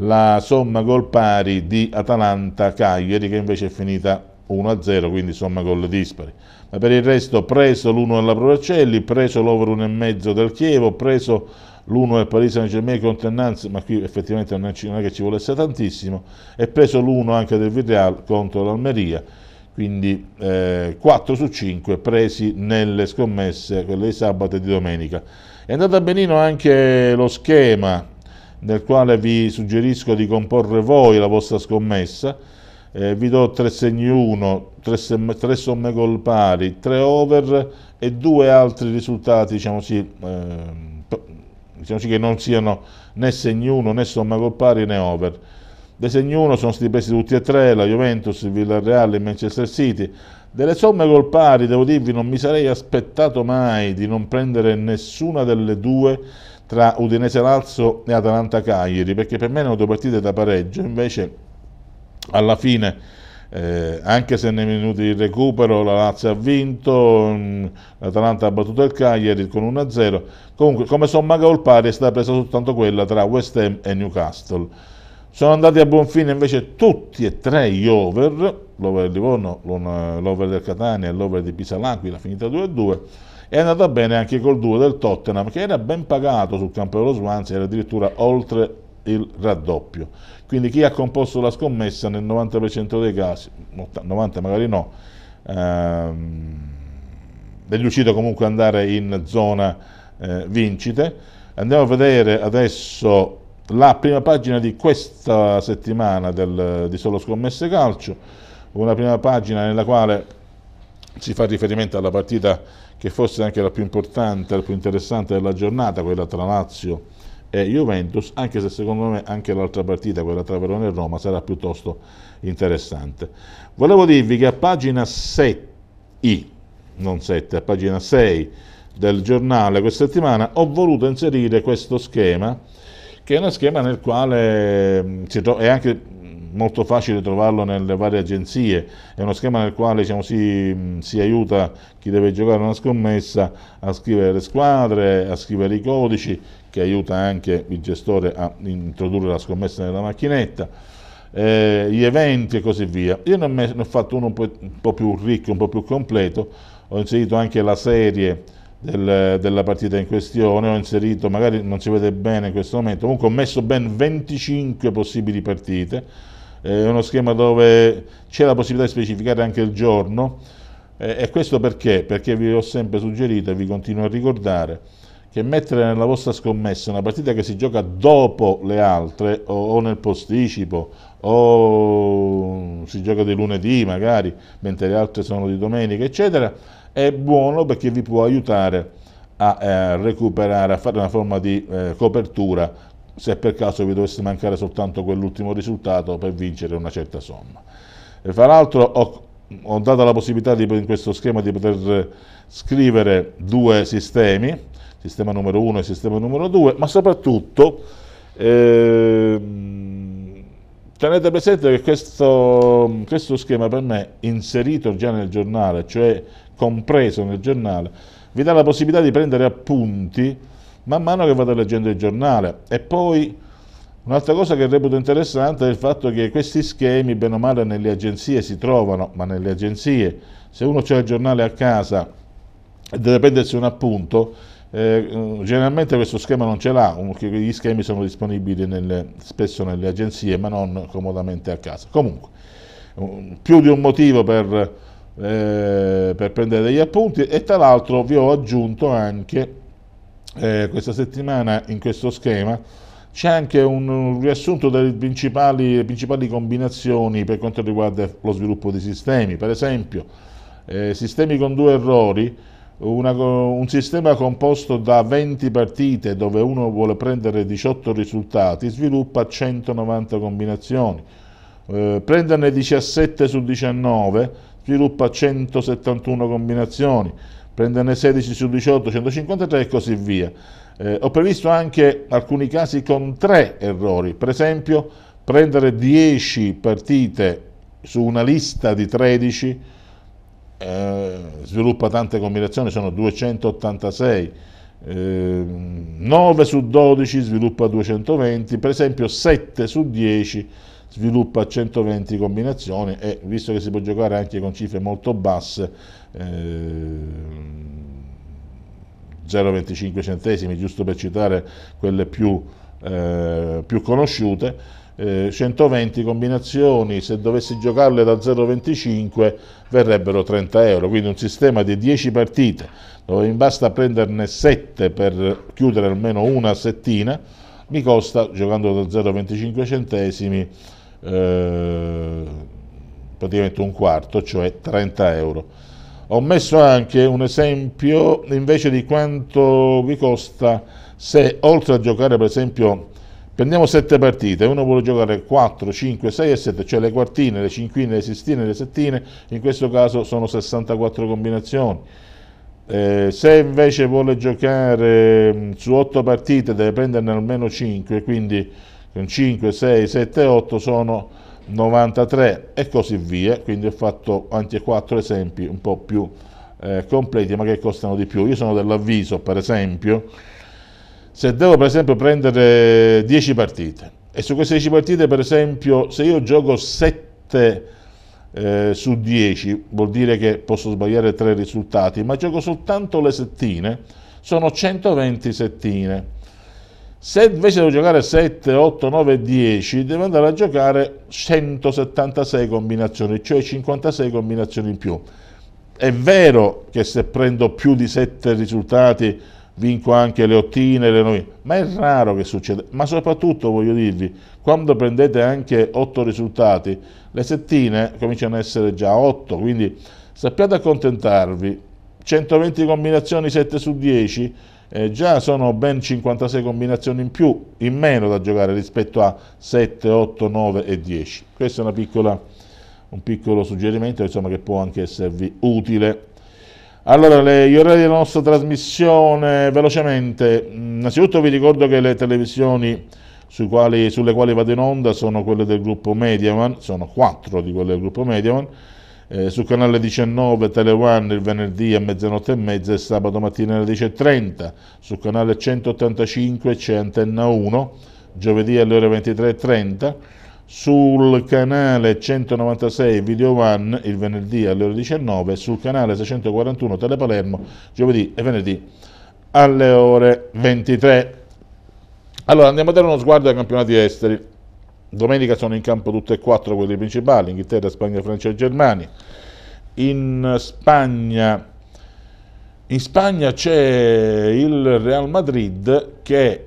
la somma gol pari di Atalanta-Cagliari che invece è finita 1-0, quindi somma gol dispari. Ma per il resto preso l'1 alla Provercelli, preso l'over 1,5 del Chievo, preso L'uno è Paris Saint Germain contro Nantes, ma qui effettivamente non è che ci volesse tantissimo, e preso l'uno anche del Villarreal contro l'Almeria, quindi eh, 4 su 5 presi nelle scommesse, quelle di sabato e di domenica. È andata benino anche lo schema nel quale vi suggerisco di comporre voi la vostra scommessa. Eh, vi do 3 segni 1, 3, somme gol pari, 3 over e due altri risultati, diciamo sì, eh, diciamoci che non siano né segno 1 né somma col pari né over. Dei segno 1 sono stati presi tutti e tre, la Juventus, il Villarreal e Manchester City. Delle somme col pari, devo dirvi, non mi sarei aspettato mai di non prendere nessuna delle due tra Udinese Lazio e Atalanta Cagliari, perché per me erano due partite da pareggio, invece alla fine eh, anche se nei minuti di recupero la Lazio ha vinto, mm, l'Atalanta ha battuto il Cagliari con 1-0, comunque come somma gol pari è stata presa soltanto quella tra West Ham e Newcastle. Sono andati a buon fine invece tutti e tre gli over, l'over di Livorno, l'over del Catania e l'over di Pisa L'Aquila, finita 2-2, è andata bene anche col 2 del Tottenham che era ben pagato sul campo dello Swansea, era addirittura oltre il raddoppio. Quindi chi ha composto la scommessa nel 90% dei casi, 90 magari no, ehm, è riuscito comunque ad andare in zona eh, vincite. Andiamo a vedere adesso la prima pagina di questa settimana del, di Solo Scommesse Calcio, una prima pagina nella quale si fa riferimento alla partita che forse è anche la più importante, la più interessante della giornata, quella tra Lazio e Juventus, anche se secondo me anche l'altra partita, quella tra Verona e Roma, sarà piuttosto interessante. Volevo dirvi che a pagina 6, non 7, a pagina 6 del giornale questa settimana ho voluto inserire questo schema, che è uno schema nel quale mm, è anche molto facile trovarlo nelle varie agenzie, è uno schema nel quale diciamo, si, mm, si, aiuta chi deve giocare una scommessa a scrivere le squadre, a scrivere i codici, che aiuta anche il gestore a introdurre la scommessa nella macchinetta, eh, gli eventi e così via. Io ne ho, fatto uno un po', un po', più ricco, un po' più completo, ho inserito anche la serie del, della partita in questione, ho inserito, magari non si vede bene in questo momento, comunque ho messo ben 25 possibili partite, è eh, uno schema dove c'è la possibilità di specificare anche il giorno, eh, e questo perché? Perché vi ho sempre suggerito e vi continuo a ricordare che mettere nella vostra scommessa una partita che si gioca dopo le altre o, nel posticipo o si gioca di lunedì magari, mentre le altre sono di domenica, eccetera, è buono perché vi può aiutare a eh, recuperare, a fare una forma di eh, copertura se per caso vi dovesse mancare soltanto quell'ultimo risultato per vincere una certa somma. E fra l'altro ho, ho dato la possibilità di, in questo schema di poter scrivere due sistemi, sistema numero 1 e sistema numero 2, ma soprattutto ehm, tenete presente che questo, questo schema per me, inserito già nel giornale, cioè compreso nel giornale, vi dà la possibilità di prendere appunti man mano che vado leggendo il giornale e poi Un'altra cosa che reputo interessante è il fatto che questi schemi, bene o male, nelle agenzie si trovano, ma nelle agenzie, se uno ha il giornale a casa e deve prendersi un appunto, eh, generalmente questo schema non ce l'ha, gli schemi sono disponibili nelle, spesso nelle agenzie ma non comodamente a casa. Comunque, più di un motivo per, eh, per prendere degli appunti e tra l'altro vi ho aggiunto anche eh, questa settimana in questo schema c'è anche un riassunto delle principali, principali, combinazioni per quanto riguarda lo sviluppo di sistemi, per esempio eh, sistemi con due errori una, un sistema composto da 20 partite dove uno vuole prendere 18 risultati sviluppa 190 combinazioni, eh, prenderne 17 su 19 sviluppa 171 combinazioni, prenderne 16 su 18 153 e così via. Eh, ho previsto anche alcuni casi con tre errori, per esempio prendere 10 partite su una lista di 13 eh, sviluppa tante combinazioni, sono 286, eh, 9 su 12 sviluppa 220, per esempio 7 su 10 sviluppa 120 combinazioni e visto che si può giocare anche con cifre molto basse, eh, 0,25 centesimi, giusto per citare quelle più, eh, più conosciute, eh, 120 combinazioni, se dovessi giocarle da 0,25 verrebbero 30 euro, quindi un sistema di 10 partite dove mi basta prenderne 7 per chiudere almeno una settina, mi costa, giocando da 0,25 centesimi, eh, praticamente un quarto, cioè 30 euro. Ho messo anche un esempio invece di quanto vi costa se oltre a giocare per esempio Prendiamo 7 partite, uno vuole giocare 4, 5, 6 e 7, cioè le quartine, le cinquine, le sestine, le settine, in questo caso sono 64 combinazioni. Eh, se invece vuole giocare mm, su 8 partite deve prenderne almeno 5, quindi 5, 6, 7, 8 sono 93 e così via, quindi ho fatto anche 4 esempi un po' più eh, completi ma che costano di più. Io sono dell'avviso, per esempio, se devo per esempio prendere 10 partite e su queste 10 partite per esempio se io gioco 7 eh, su 10 vuol dire che posso sbagliare 3 risultati ma gioco soltanto le settine sono 120 settine se invece devo giocare 7, 8, 9, 10 devo andare a giocare 176 combinazioni cioè 56 combinazioni in più è vero che se prendo più di 7 risultati vinco anche le ottine, le novine, ma è raro che succeda, ma soprattutto voglio dirvi, quando prendete anche otto risultati, le settine cominciano a essere già otto. quindi sappiate accontentarvi, 120 combinazioni 7 su 10, eh, già sono ben 56 combinazioni in più, in meno da giocare rispetto a 7, 8, 9 e 10. Questo è piccola, un piccolo suggerimento insomma, che può anche esservi utile. Allora, le, gli orari della nostra trasmissione, velocemente, mm, innanzitutto vi ricordo che le televisioni quali, sulle quali vado in onda sono quelle del gruppo Mediaman, sono quattro di quelle del gruppo Mediaman, eh, sul canale 19 Tele One il venerdì a mezzanotte e mezza e sabato mattina alle 10.30, sul canale 185 c'è Antenna 1, giovedì alle ore 23.30, sul canale 196 Video One il venerdì alle ore 19, sul canale 641 Telepalermo giovedì e venerdì alle ore 23. Allora andiamo a dare uno sguardo ai campionati esteri. Domenica sono in campo tutte e quattro quelli principali, Inghilterra, Spagna, Francia e Germania. In Spagna, in Spagna c'è il Real Madrid che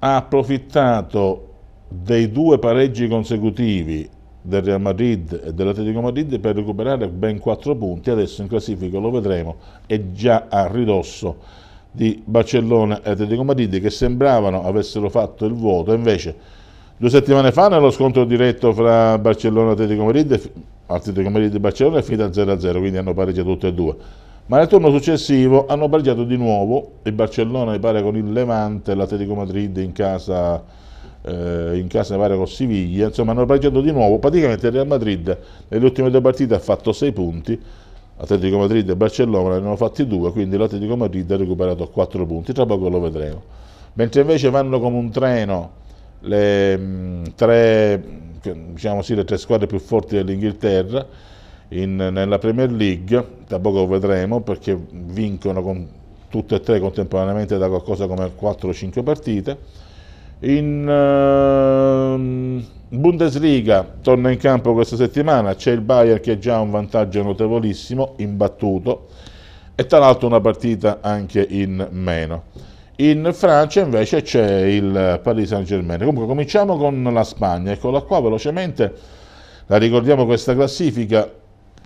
ha approfittato dei due pareggi consecutivi del Real Madrid e dell'Atletico Madrid per recuperare ben 4 punti, adesso in classifica lo vedremo, è già a ridosso di Barcellona e Atletico Madrid che sembravano avessero fatto il vuoto, invece due settimane fa nello scontro diretto fra Barcellona e Atletico Madrid, Atletico Madrid e Barcellona è finita 0-0, quindi hanno pareggiato tutte e due. Ma nel turno successivo hanno pareggiato di nuovo, il Barcellona mi pare con il Levante e l'Atletico Madrid in casa eh, in casa Navara con Siviglia, insomma hanno pareggiato di nuovo, praticamente il Real Madrid nelle ultime due partite ha fatto 6 punti, Atletico Madrid e Barcellona ne hanno fatti 2, quindi l'Atletico Madrid ha recuperato 4 punti, tra poco lo vedremo. Mentre invece vanno come un treno le, mh, tre, diciamo sì, le tre squadre più forti dell'Inghilterra, in, nella Premier League, tra poco lo vedremo perché vincono con tutte e tre contemporaneamente da qualcosa come 4 5 partite. In uh, Bundesliga torna in campo questa settimana, c'è il Bayern che ha già un vantaggio notevolissimo, imbattuto, e tra l'altro una partita anche in meno. In Francia invece c'è il Paris Saint Germain. Comunque cominciamo con la Spagna, eccola qua velocemente, la ricordiamo questa classifica,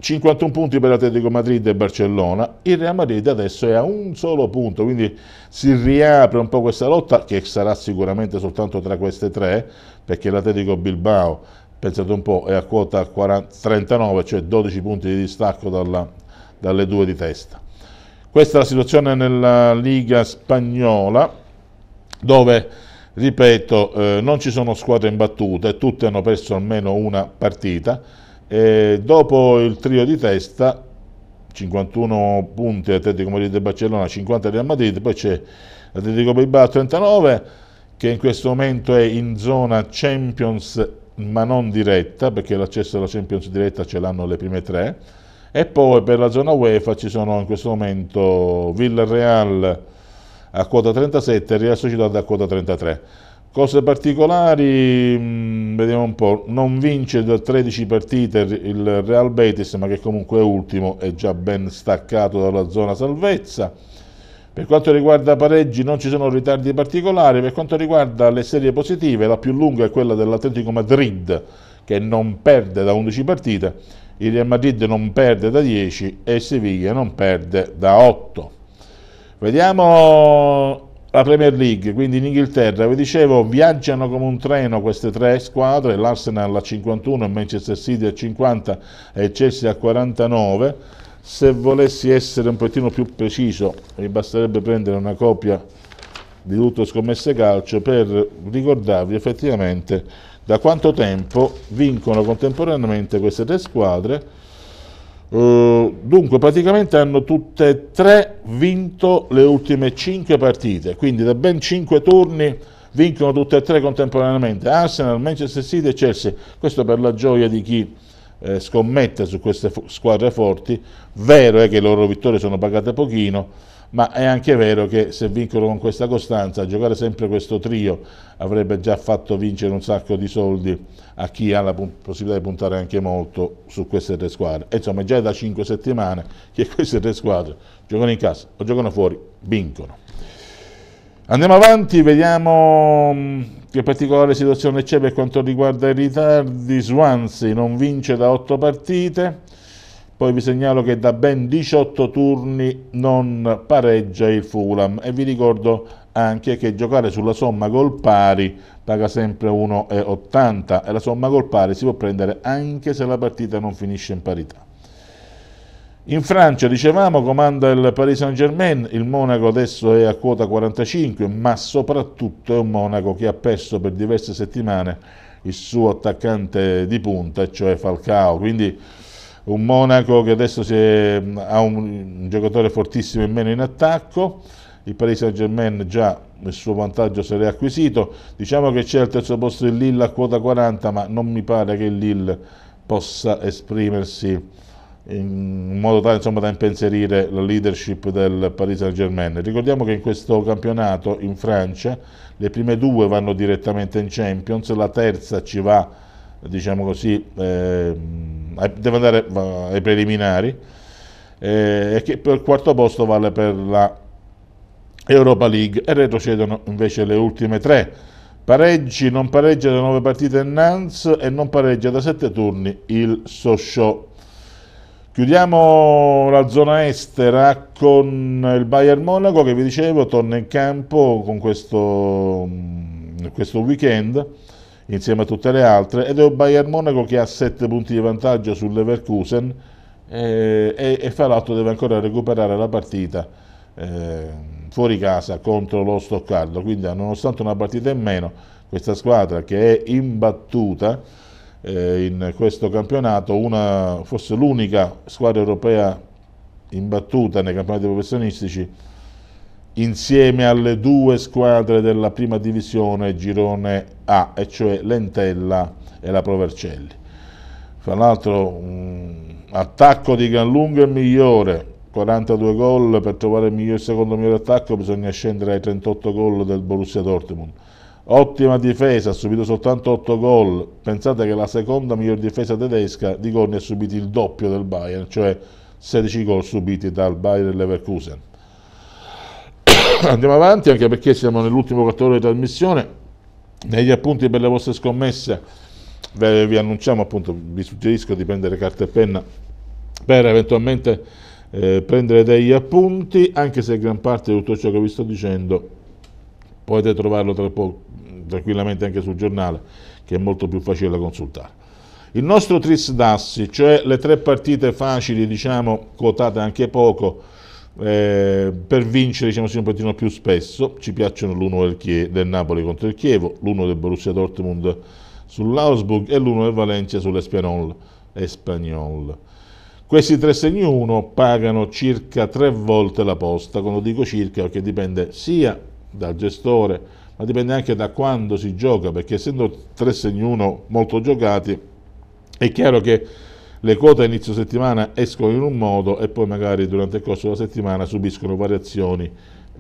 51 punti per l'Atletico Madrid e Barcellona, il Real Madrid adesso è a un solo punto, quindi si riapre un po' questa lotta che sarà sicuramente soltanto tra queste tre, perché l'Atletico Bilbao, pensate un po', è a quota 40, 39, cioè 12 punti di distacco dalla, dalle due di testa. Questa è la situazione nella Liga Spagnola, dove ripeto, eh, non ci sono squadre imbattute, tutte hanno perso almeno una partita, e dopo il trio di testa, 51 punti Atletico Madrid e Barcellona, 50 Real Madrid, poi c'è Atletico Bilbao 39 che in questo momento è in zona Champions ma non diretta perché l'accesso alla Champions diretta ce l'hanno le prime tre e poi per la zona UEFA ci sono in questo momento Villarreal a quota 37 e Real Sociedad a quota 33 Cose particolari, mm, vediamo un po', non vince da 13 partite il Real Betis, ma che comunque è ultimo, è già ben staccato dalla zona salvezza. Per quanto riguarda pareggi non ci sono ritardi particolari, per quanto riguarda le serie positive la più lunga è quella dell'Atletico Madrid che non perde da 11 partite, il Real Madrid non perde da 10 e Seviglia non perde da 8. Vediamo la Premier League, quindi in Inghilterra, vi dicevo, viaggiano come un treno queste tre squadre, l'Arsenal a 51, il Manchester City a 50 e il Chelsea a 49. Se volessi essere un pochino più preciso, mi basterebbe prendere una copia di tutto scommesse calcio per ricordarvi effettivamente da quanto tempo vincono contemporaneamente queste tre squadre eh, dunque praticamente hanno tutte e tre vinto le ultime cinque partite, quindi da ben cinque turni vincono tutte e tre contemporaneamente Arsenal, Manchester City e Chelsea, questo per la gioia di chi eh, scommette su queste squadre forti, vero è che le loro vittorie sono pagate pochino, ma è anche vero che se vincono con questa costanza, giocare sempre questo trio avrebbe già fatto vincere un sacco di soldi a chi ha la possibilità di puntare anche molto su queste tre squadre. E insomma, è già da cinque settimane che queste tre squadre giocano in casa o giocano fuori, vincono. Andiamo avanti, vediamo mm, che particolare situazione c'è per quanto riguarda i ritardi. Swansea non vince da otto partite. Poi vi segnalo che da ben 18 turni non pareggia il Fulham e vi ricordo anche che giocare sulla somma gol pari paga sempre 1,80 e la somma gol pari si può prendere anche se la partita non finisce in parità. In Francia, dicevamo, comanda il Paris Saint-Germain, il Monaco adesso è a quota 45, ma soprattutto è un Monaco che ha perso per diverse settimane il suo attaccante di punta, cioè Falcao, quindi un Monaco che adesso è, ha un, un, giocatore fortissimo in meno in attacco, il Paris Saint Germain già il suo vantaggio se l'è acquisito, diciamo che c'è al terzo posto il Lille a quota 40 ma non mi pare che il Lille possa esprimersi in modo tale insomma, da impensierire la leadership del Paris Saint Germain. Ricordiamo che in questo campionato in Francia le prime due vanno direttamente in Champions, la terza ci va diciamo così, eh, deve andare ai preliminari eh, e che per il quarto posto vale per la Europa League e retrocedono invece le ultime tre. Pareggi, non pareggia da nove partite in Nantes e non pareggia da sette turni il Sochaux. Chiudiamo la zona estera con il Bayern Monaco che vi dicevo torna in campo con questo, questo weekend insieme a tutte le altre, ed è il Bayern Monaco che ha 7 punti di vantaggio sull'Everkusen eh, e, e fra l'altro deve ancora recuperare la partita eh, fuori casa contro lo Stoccardo, quindi nonostante una partita in meno, questa squadra che è imbattuta eh, in questo campionato, una, forse l'unica squadra europea imbattuta nei campionati professionistici, insieme alle due squadre della prima divisione girone A, e cioè Lentella e la Provercelli. Fra l'altro um, attacco di gran lunga il migliore, 42 gol, per trovare il, migliore, il secondo migliore attacco bisogna scendere ai 38 gol del Borussia Dortmund. Ottima difesa, ha subito soltanto 8 gol. Pensate che la seconda miglior difesa tedesca di gol ne ha subito il doppio del Bayern, cioè 16 gol subiti dal Bayern Leverkusen. (coughs) andiamo avanti anche perché siamo nell'ultimo quarto di trasmissione. Negli appunti per le vostre scommesse vi, vi annunciamo appunto, vi suggerisco di prendere carta e penna per eventualmente eh, prendere degli appunti, anche se gran parte di tutto ciò che vi sto dicendo potete trovarlo tra po tranquillamente anche sul giornale, che è molto più facile da consultare. Il nostro tris d'assi, cioè le tre partite facili, diciamo, quotate anche poco, eh, per vincere diciamo, un pochettino più spesso. Ci piacciono l'uno del, Chie, del Napoli contro il Chievo, l'uno del Borussia Dortmund sull'Ausburg e l'uno del Valencia sull'Espanol. Espagnol. Questi tre segni 1 pagano circa tre volte la posta, quando dico circa perché dipende sia dal gestore, ma dipende anche da quando si gioca, perché essendo tre segni 1 molto giocati, è chiaro che le quote a inizio settimana escono in un modo e poi magari durante il corso della settimana subiscono variazioni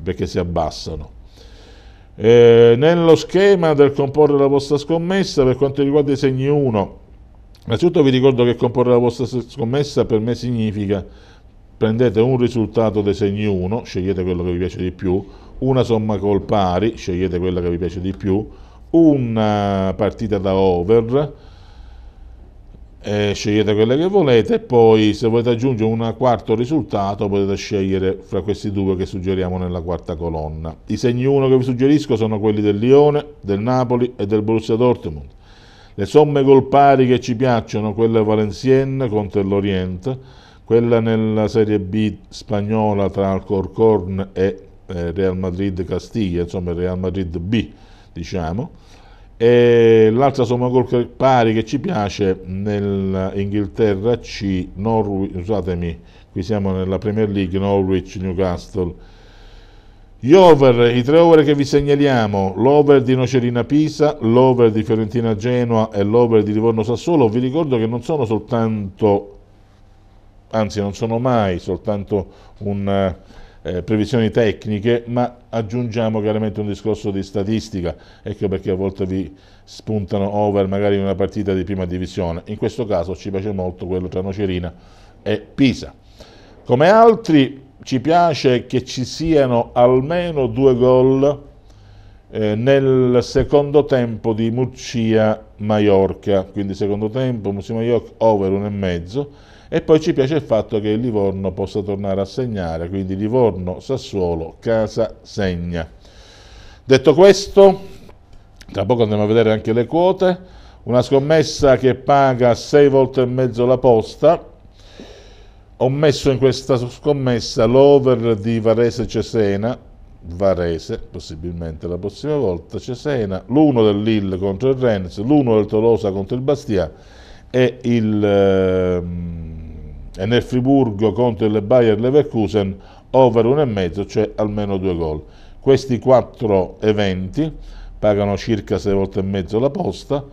perché si abbassano. Eh, nello schema del comporre la vostra scommessa, per quanto riguarda i segni 1, innanzitutto vi ricordo che comporre la vostra scommessa per me significa prendete un risultato dei segni 1, scegliete quello che vi piace di più, una somma col pari, scegliete quella che vi piace di più, una partita da over, eh, scegliete quelle che volete e poi se volete aggiungere un quarto risultato potete scegliere fra questi due che suggeriamo nella quarta colonna. I segni 1 che vi suggerisco sono quelli del Lione, del Napoli e del Borussia Dortmund. Le somme gol pari che ci piacciono, quella Valenciennes contro l'Orient, quella nella Serie B spagnola tra Alcorcorn e eh, Real Madrid Castiglia, insomma Real Madrid B, diciamo e l'altra somma gol pari che ci piace nell'Inghilterra C, Norwich, scusatemi, qui siamo nella Premier League, Norwich, Newcastle. Gli over, i tre over che vi segnaliamo, l'over di Nocerina Pisa, l'over di Fiorentina Genoa e l'over di Livorno Sassuolo, vi ricordo che non sono soltanto, anzi non sono mai soltanto un eh, previsioni tecniche, ma aggiungiamo chiaramente un discorso di statistica, ecco perché a volte vi spuntano over magari in una partita di prima divisione. In questo caso ci piace molto quello tra Nocerina e Pisa. Come altri ci piace che ci siano almeno due gol eh, nel secondo tempo di Murcia-Maiorca, quindi secondo tempo Murcia-Maiorca over 1,5 e poi ci piace il fatto che il Livorno possa tornare a segnare, quindi Livorno, Sassuolo, Casa, Segna. Detto questo, tra poco andremo a vedere anche le quote, una scommessa che paga 6 volte e mezzo la posta, ho messo in questa scommessa l'over di Varese Cesena, Varese possibilmente la prossima volta, Cesena, l'uno del Lille contro il Rennes, l'uno del Tolosa contro il Bastia e il... Ehm, e nel Friburgo contro il Bayer Leverkusen over 1,5, cioè almeno due gol. Questi quattro eventi pagano circa 6 volte e mezzo la posta.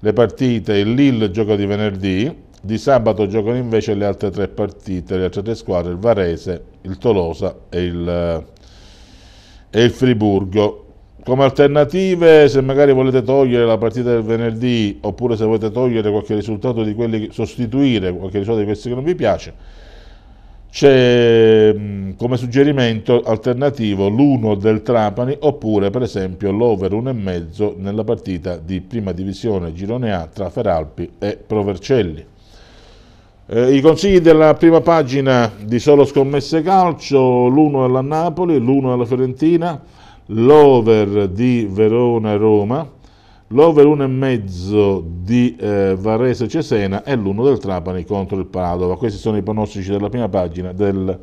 Le partite, il Lille gioca di venerdì, di sabato giocano invece le altre tre partite, le altre tre squadre, il Varese, il Tolosa e il, e il Friburgo. Come alternative, se magari volete togliere la partita del venerdì, oppure se volete togliere qualche risultato di quelli, sostituire qualche risultato di questi che non vi piace, c'è mm, come suggerimento alternativo l'1 del Trapani oppure per esempio l'over 1,5 nella partita di prima divisione girone A tra Feralpi e Provercelli. Eh, I consigli della prima pagina di Solo Scommesse Calcio, l'1 alla Napoli, l'1 alla Fiorentina, l'over di Verona-Roma, l'over 1,5 di eh, Varese-Cesena e l'1 del Trapani contro il Padova. Questi sono i pronostici della prima pagina del,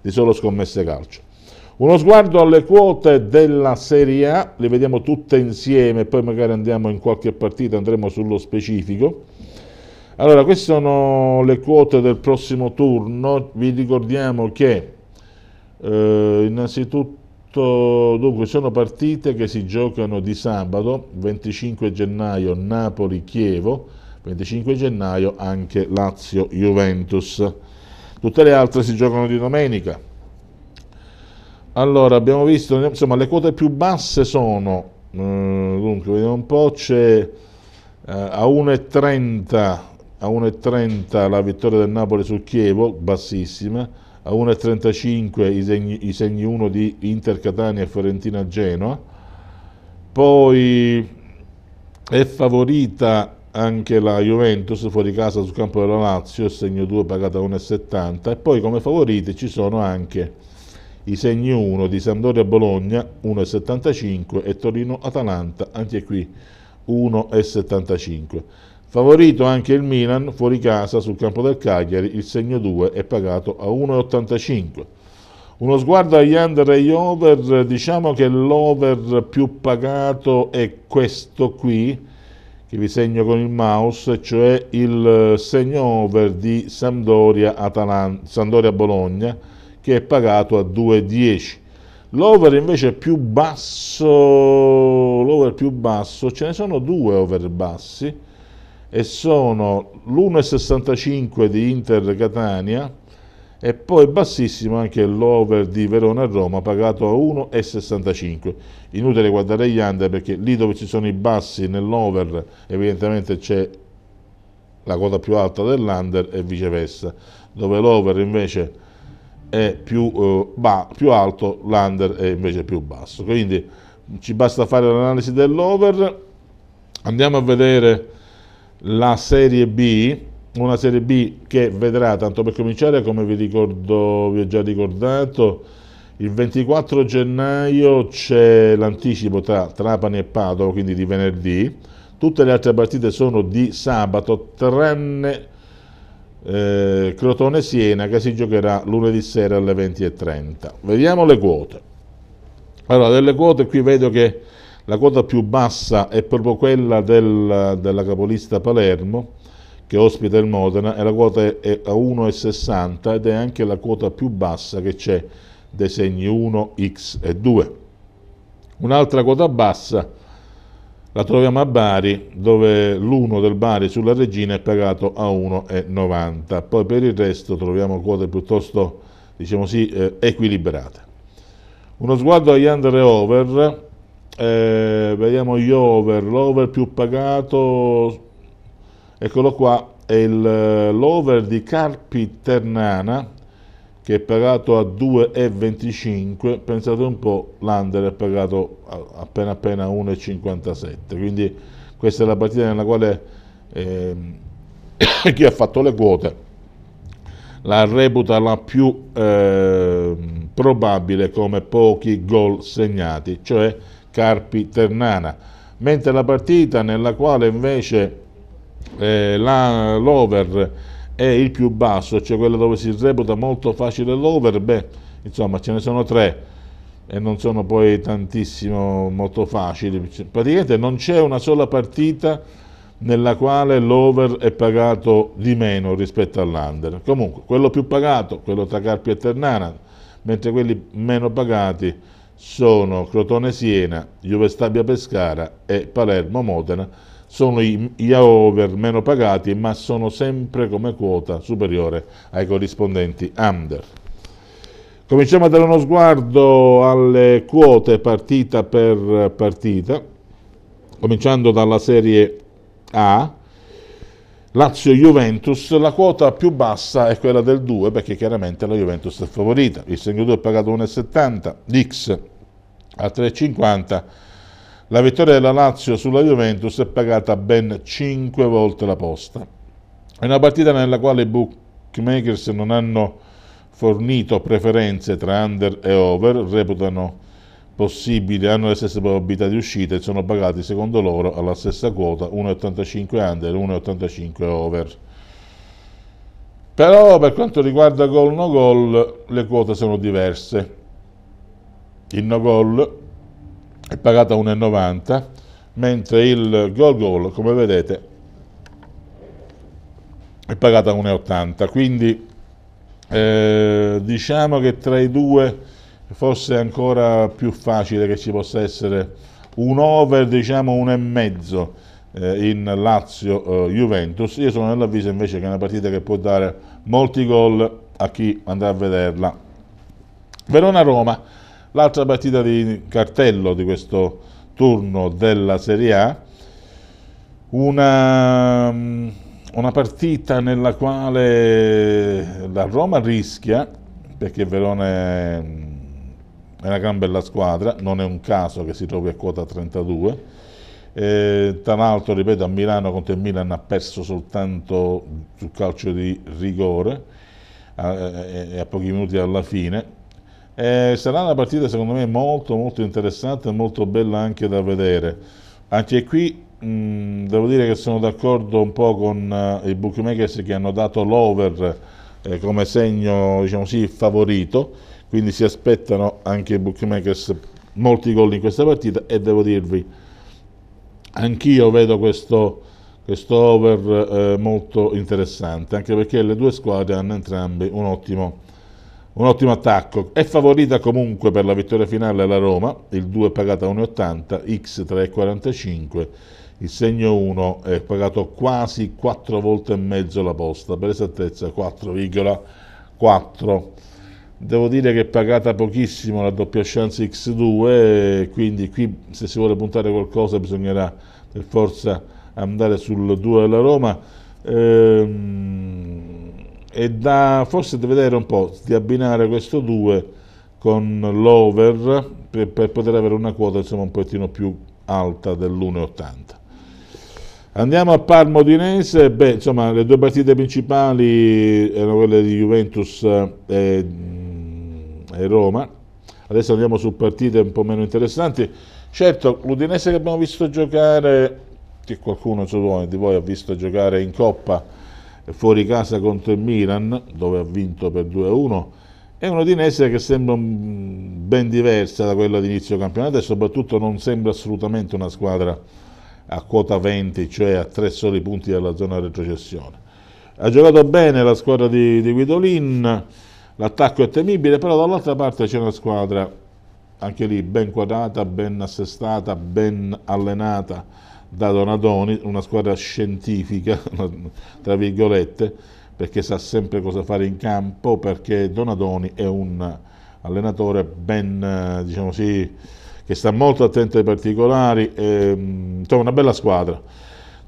di Solo Scommesse Calcio. Uno sguardo alle quote della Serie A, le vediamo tutte insieme, poi magari andiamo in qualche partita, andremo sullo specifico. Allora, queste sono le quote del prossimo turno, vi ricordiamo che eh, innanzitutto dunque sono partite che si giocano di sabato 25 gennaio Napoli-Chievo 25 gennaio anche Lazio-Juventus tutte le altre si giocano di domenica allora abbiamo visto insomma le quote più basse sono eh, dunque vediamo un po' c'è eh, a 1,30 la vittoria del Napoli sul Chievo bassissima a 1.35 i segni, i segni 1 di Inter Catania e Fiorentina Genoa, poi è favorita anche la Juventus fuori casa sul campo della Lazio, segno 2 pagata a 1,70 e poi come favorite ci sono anche i segni 1 di Sampdoria Bologna 1,75 e Torino Atalanta anche qui 1,75. Favorito anche il Milan, fuori casa sul campo del Cagliari, il segno 2 è pagato a 1,85. Uno sguardo agli under e over, diciamo che l'over più pagato è questo qui, che vi segno con il mouse, cioè il segno over di Sampdoria-Bologna, Sampdoria che è pagato a 2,10. L'over invece più basso, l'over più basso, ce ne sono due over bassi, e sono l'1,65 di Inter Catania e poi bassissimo anche l'over di Verona e Roma pagato a 1,65 inutile guardare gli under perché lì dove ci sono i bassi nell'over evidentemente c'è la quota più alta dell'under e viceversa dove l'over invece è più, eh, ba, più alto l'under è invece più basso quindi ci basta fare l'analisi dell'over andiamo a vedere la Serie B, una Serie B che vedrà, tanto per cominciare, come vi, ricordo, vi ho già ricordato, il 24 gennaio c'è l'anticipo tra Trapani e Padova, quindi di venerdì, tutte le altre partite sono di sabato, tranne eh, Crotone-Siena che si giocherà lunedì sera alle 20.30. Vediamo le quote. Allora, delle quote qui vedo che la quota più bassa è proprio quella del, della capolista Palermo, che ospita il Modena, e la quota è, a 1,60 ed è anche la quota più bassa che c'è dei segni 1, X e 2. Un'altra quota bassa la troviamo a Bari, dove l'1 del Bari sulla Regina è pagato a 1,90. Poi per il resto troviamo quote piuttosto, diciamo sì, eh, equilibrate. Uno sguardo agli under e over, eh, vediamo gli over, l'over più pagato, eccolo qua, è eh, l'over di Carpi Ternana che è pagato a 2,25, pensate un po', l'under è pagato appena appena 1,57, quindi questa è la partita nella quale eh, (coughs) chi ha fatto le quote la reputa la più eh, probabile come pochi gol segnati, cioè Carpi-Ternana. Mentre la partita nella quale invece eh, l'over è il più basso, cioè quella dove si reputa molto facile l'over, beh, insomma ce ne sono tre e non sono poi tantissimo molto facili. Cioè, praticamente non c'è una sola partita nella quale l'over è pagato di meno rispetto all'under. Comunque, quello più pagato, quello tra Carpi e Ternana, mentre quelli meno pagati sono Crotone Siena, Juve Stabia Pescara e Palermo Modena, sono gli over meno pagati ma sono sempre come quota superiore ai corrispondenti under. Cominciamo a dare uno sguardo alle quote partita per partita, cominciando dalla serie A, Lazio-Juventus, la quota più bassa è quella del 2 perché chiaramente la Juventus è favorita, il segno 2 è pagato 1,70, l'X a 3,50, la vittoria della Lazio sulla Juventus è pagata ben 5 volte la posta. È una partita nella quale i bookmakers non hanno fornito preferenze tra under e over, reputano possibili hanno le stesse probabilità di uscita e sono pagati secondo loro alla stessa quota 1,85 under e 1,85 over. Però per quanto riguarda gol no gol le quote sono diverse. Il no gol è pagato a 1,90 mentre il gol gol come vedete è pagato a 1,80 quindi eh, diciamo che tra i due forse è ancora più facile che ci possa essere un over, diciamo un e mezzo eh, in Lazio-Juventus. Eh, Io sono nell'avviso invece che è una partita che può dare molti gol a chi andrà a vederla. Verona-Roma, l'altra partita di cartello di questo turno della Serie A. Una, una, partita nella quale la Roma rischia, perché Verona è è una gran bella squadra, non è un caso che si trovi a quota 32. Eh, tra l'altro, ripeto, a Milano contro il Milan ha perso soltanto sul calcio di rigore a, a, eh, eh, eh, a pochi minuti alla fine. Eh, sarà una partita secondo me molto molto interessante e molto bella anche da vedere. Anche qui mh, mm, devo dire che sono d'accordo un po' con uh, i bookmakers che hanno dato l'over eh, come segno diciamo così, favorito quindi si aspettano anche i bookmakers molti gol in questa partita e devo dirvi anch'io vedo questo, questo over eh, molto interessante anche perché le due squadre hanno entrambe un ottimo, un ottimo attacco è favorita comunque per la vittoria finale la Roma il 2 è pagata 1,80 x 3,45 il segno 1 è pagato quasi 4 volte e mezzo la posta per esattezza 4,4 Devo dire che è pagata pochissimo la doppia chance X2, quindi qui se si vuole puntare qualcosa bisognerà per forza andare sul 2 della Roma. Ehm, e da forse di vedere un po' di abbinare questo 2 con l'over per, per poter avere una quota insomma un pochettino più alta dell'1,80. Andiamo a Parma beh insomma le due partite principali erano quelle di Juventus e e eh, Roma. Adesso andiamo su partite un po' meno interessanti. Certo, l'Udinese che abbiamo visto giocare, che qualcuno di voi ha visto giocare in Coppa eh, fuori casa contro il Milan, dove ha vinto per 2-1, è un'Udinese che sembra ben diversa da quella di inizio campionato e soprattutto non sembra assolutamente una squadra a quota 20, cioè a tre soli punti dalla zona retrocessione. Ha giocato bene la squadra di, di Guidolin, L'attacco è temibile, però dall'altra parte c'è una squadra anche lì ben quadrata, ben assestata, ben allenata da Donadoni, una squadra scientifica, (laughs) tra virgolette, perché sa sempre cosa fare in campo, perché Donadoni è un allenatore ben, eh, diciamo così, che sta molto attento ai particolari, ehm, insomma una bella squadra,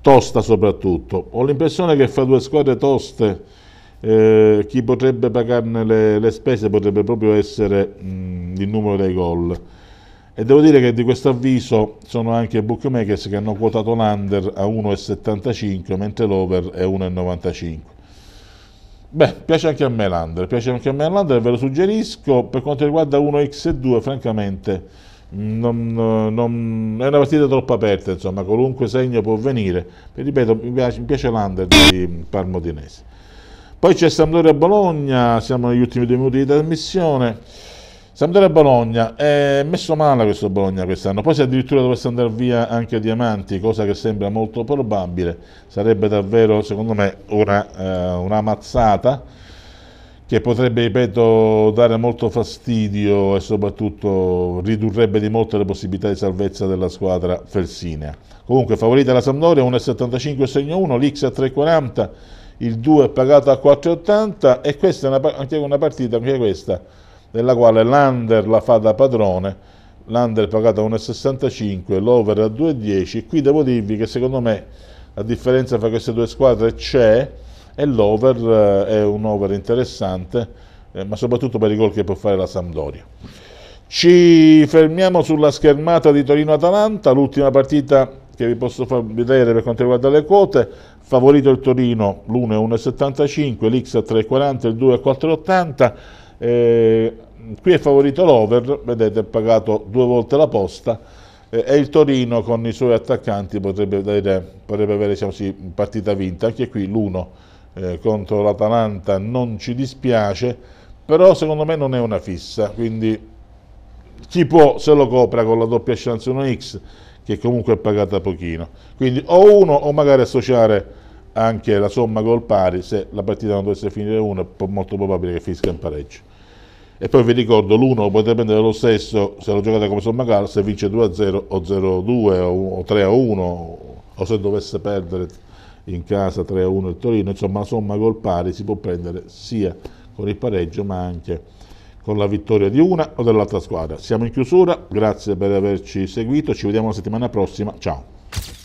tosta soprattutto. Ho l'impressione che fra due squadre toste eh, chi potrebbe pagarne le, le, spese potrebbe proprio essere mh, mm, il numero dei gol. E devo dire che di questo avviso sono anche i bookmakers che hanno quotato l'under a 1,75 mentre l'over è 1,95. Beh, piace anche a me l'under, piace anche a me l'under, ve lo suggerisco. Per quanto riguarda 1x2, francamente, mm, non, non, è una partita troppo aperta, insomma, qualunque segno può venire. ripeto, mi piace, mi piace l'under di Parmodinese. Poi c'è Sampdoria Bologna, siamo negli ultimi due minuti di trasmissione. Sampdoria Bologna, è messo male questo Bologna quest'anno, poi se addirittura dovesse andare via anche Diamanti, cosa che sembra molto probabile, sarebbe davvero secondo me una, eh, una mazzata che potrebbe, ripeto, dare molto fastidio e soprattutto ridurrebbe di molto le possibilità di salvezza della squadra felsinea. Comunque favorita la Sampdoria, 1,75 segno 1, l'X a 3,40 il 2 è pagato a 4,80 e questa è una, anche una partita, anche questa, nella quale l'under la fa da padrone, l'under è pagato a 1,65, l'over a 2,10, qui devo dirvi che secondo me la differenza fra queste due squadre c'è e l'over eh, è un over interessante, eh, ma soprattutto per i gol che può fare la Sampdoria. Ci fermiamo sulla schermata di Torino-Atalanta, l'ultima partita che vi posso far vedere per quanto riguarda le quote favorito il Torino l'1 1,75, l'X a 3,40, il 2 a 4,80, eh, qui è favorito l'over, vedete è pagato due volte la posta eh, e il Torino con i suoi attaccanti potrebbe, vedere, potrebbe avere diciamo sì, partita vinta, anche qui l'1 eh, contro l'Atalanta non ci dispiace, però secondo me non è una fissa, quindi chi può se lo copra con la doppia chance 1X che comunque è pagata pochino, quindi o uno o magari associare anche la somma gol pari, se la partita non dovesse finire 1 è molto probabile che finisca in pareggio. E poi vi ricordo, l'1 lo potete prendere lo stesso se lo giocate come somma gol, se vince 2-0 a o 0-2 a o 3-1 a o se dovesse perdere in casa 3-1 a il Torino, insomma la somma gol pari si può prendere sia con il pareggio ma anche con la vittoria di una o dell'altra squadra. Siamo in chiusura, grazie per averci seguito, ci vediamo la settimana prossima, ciao!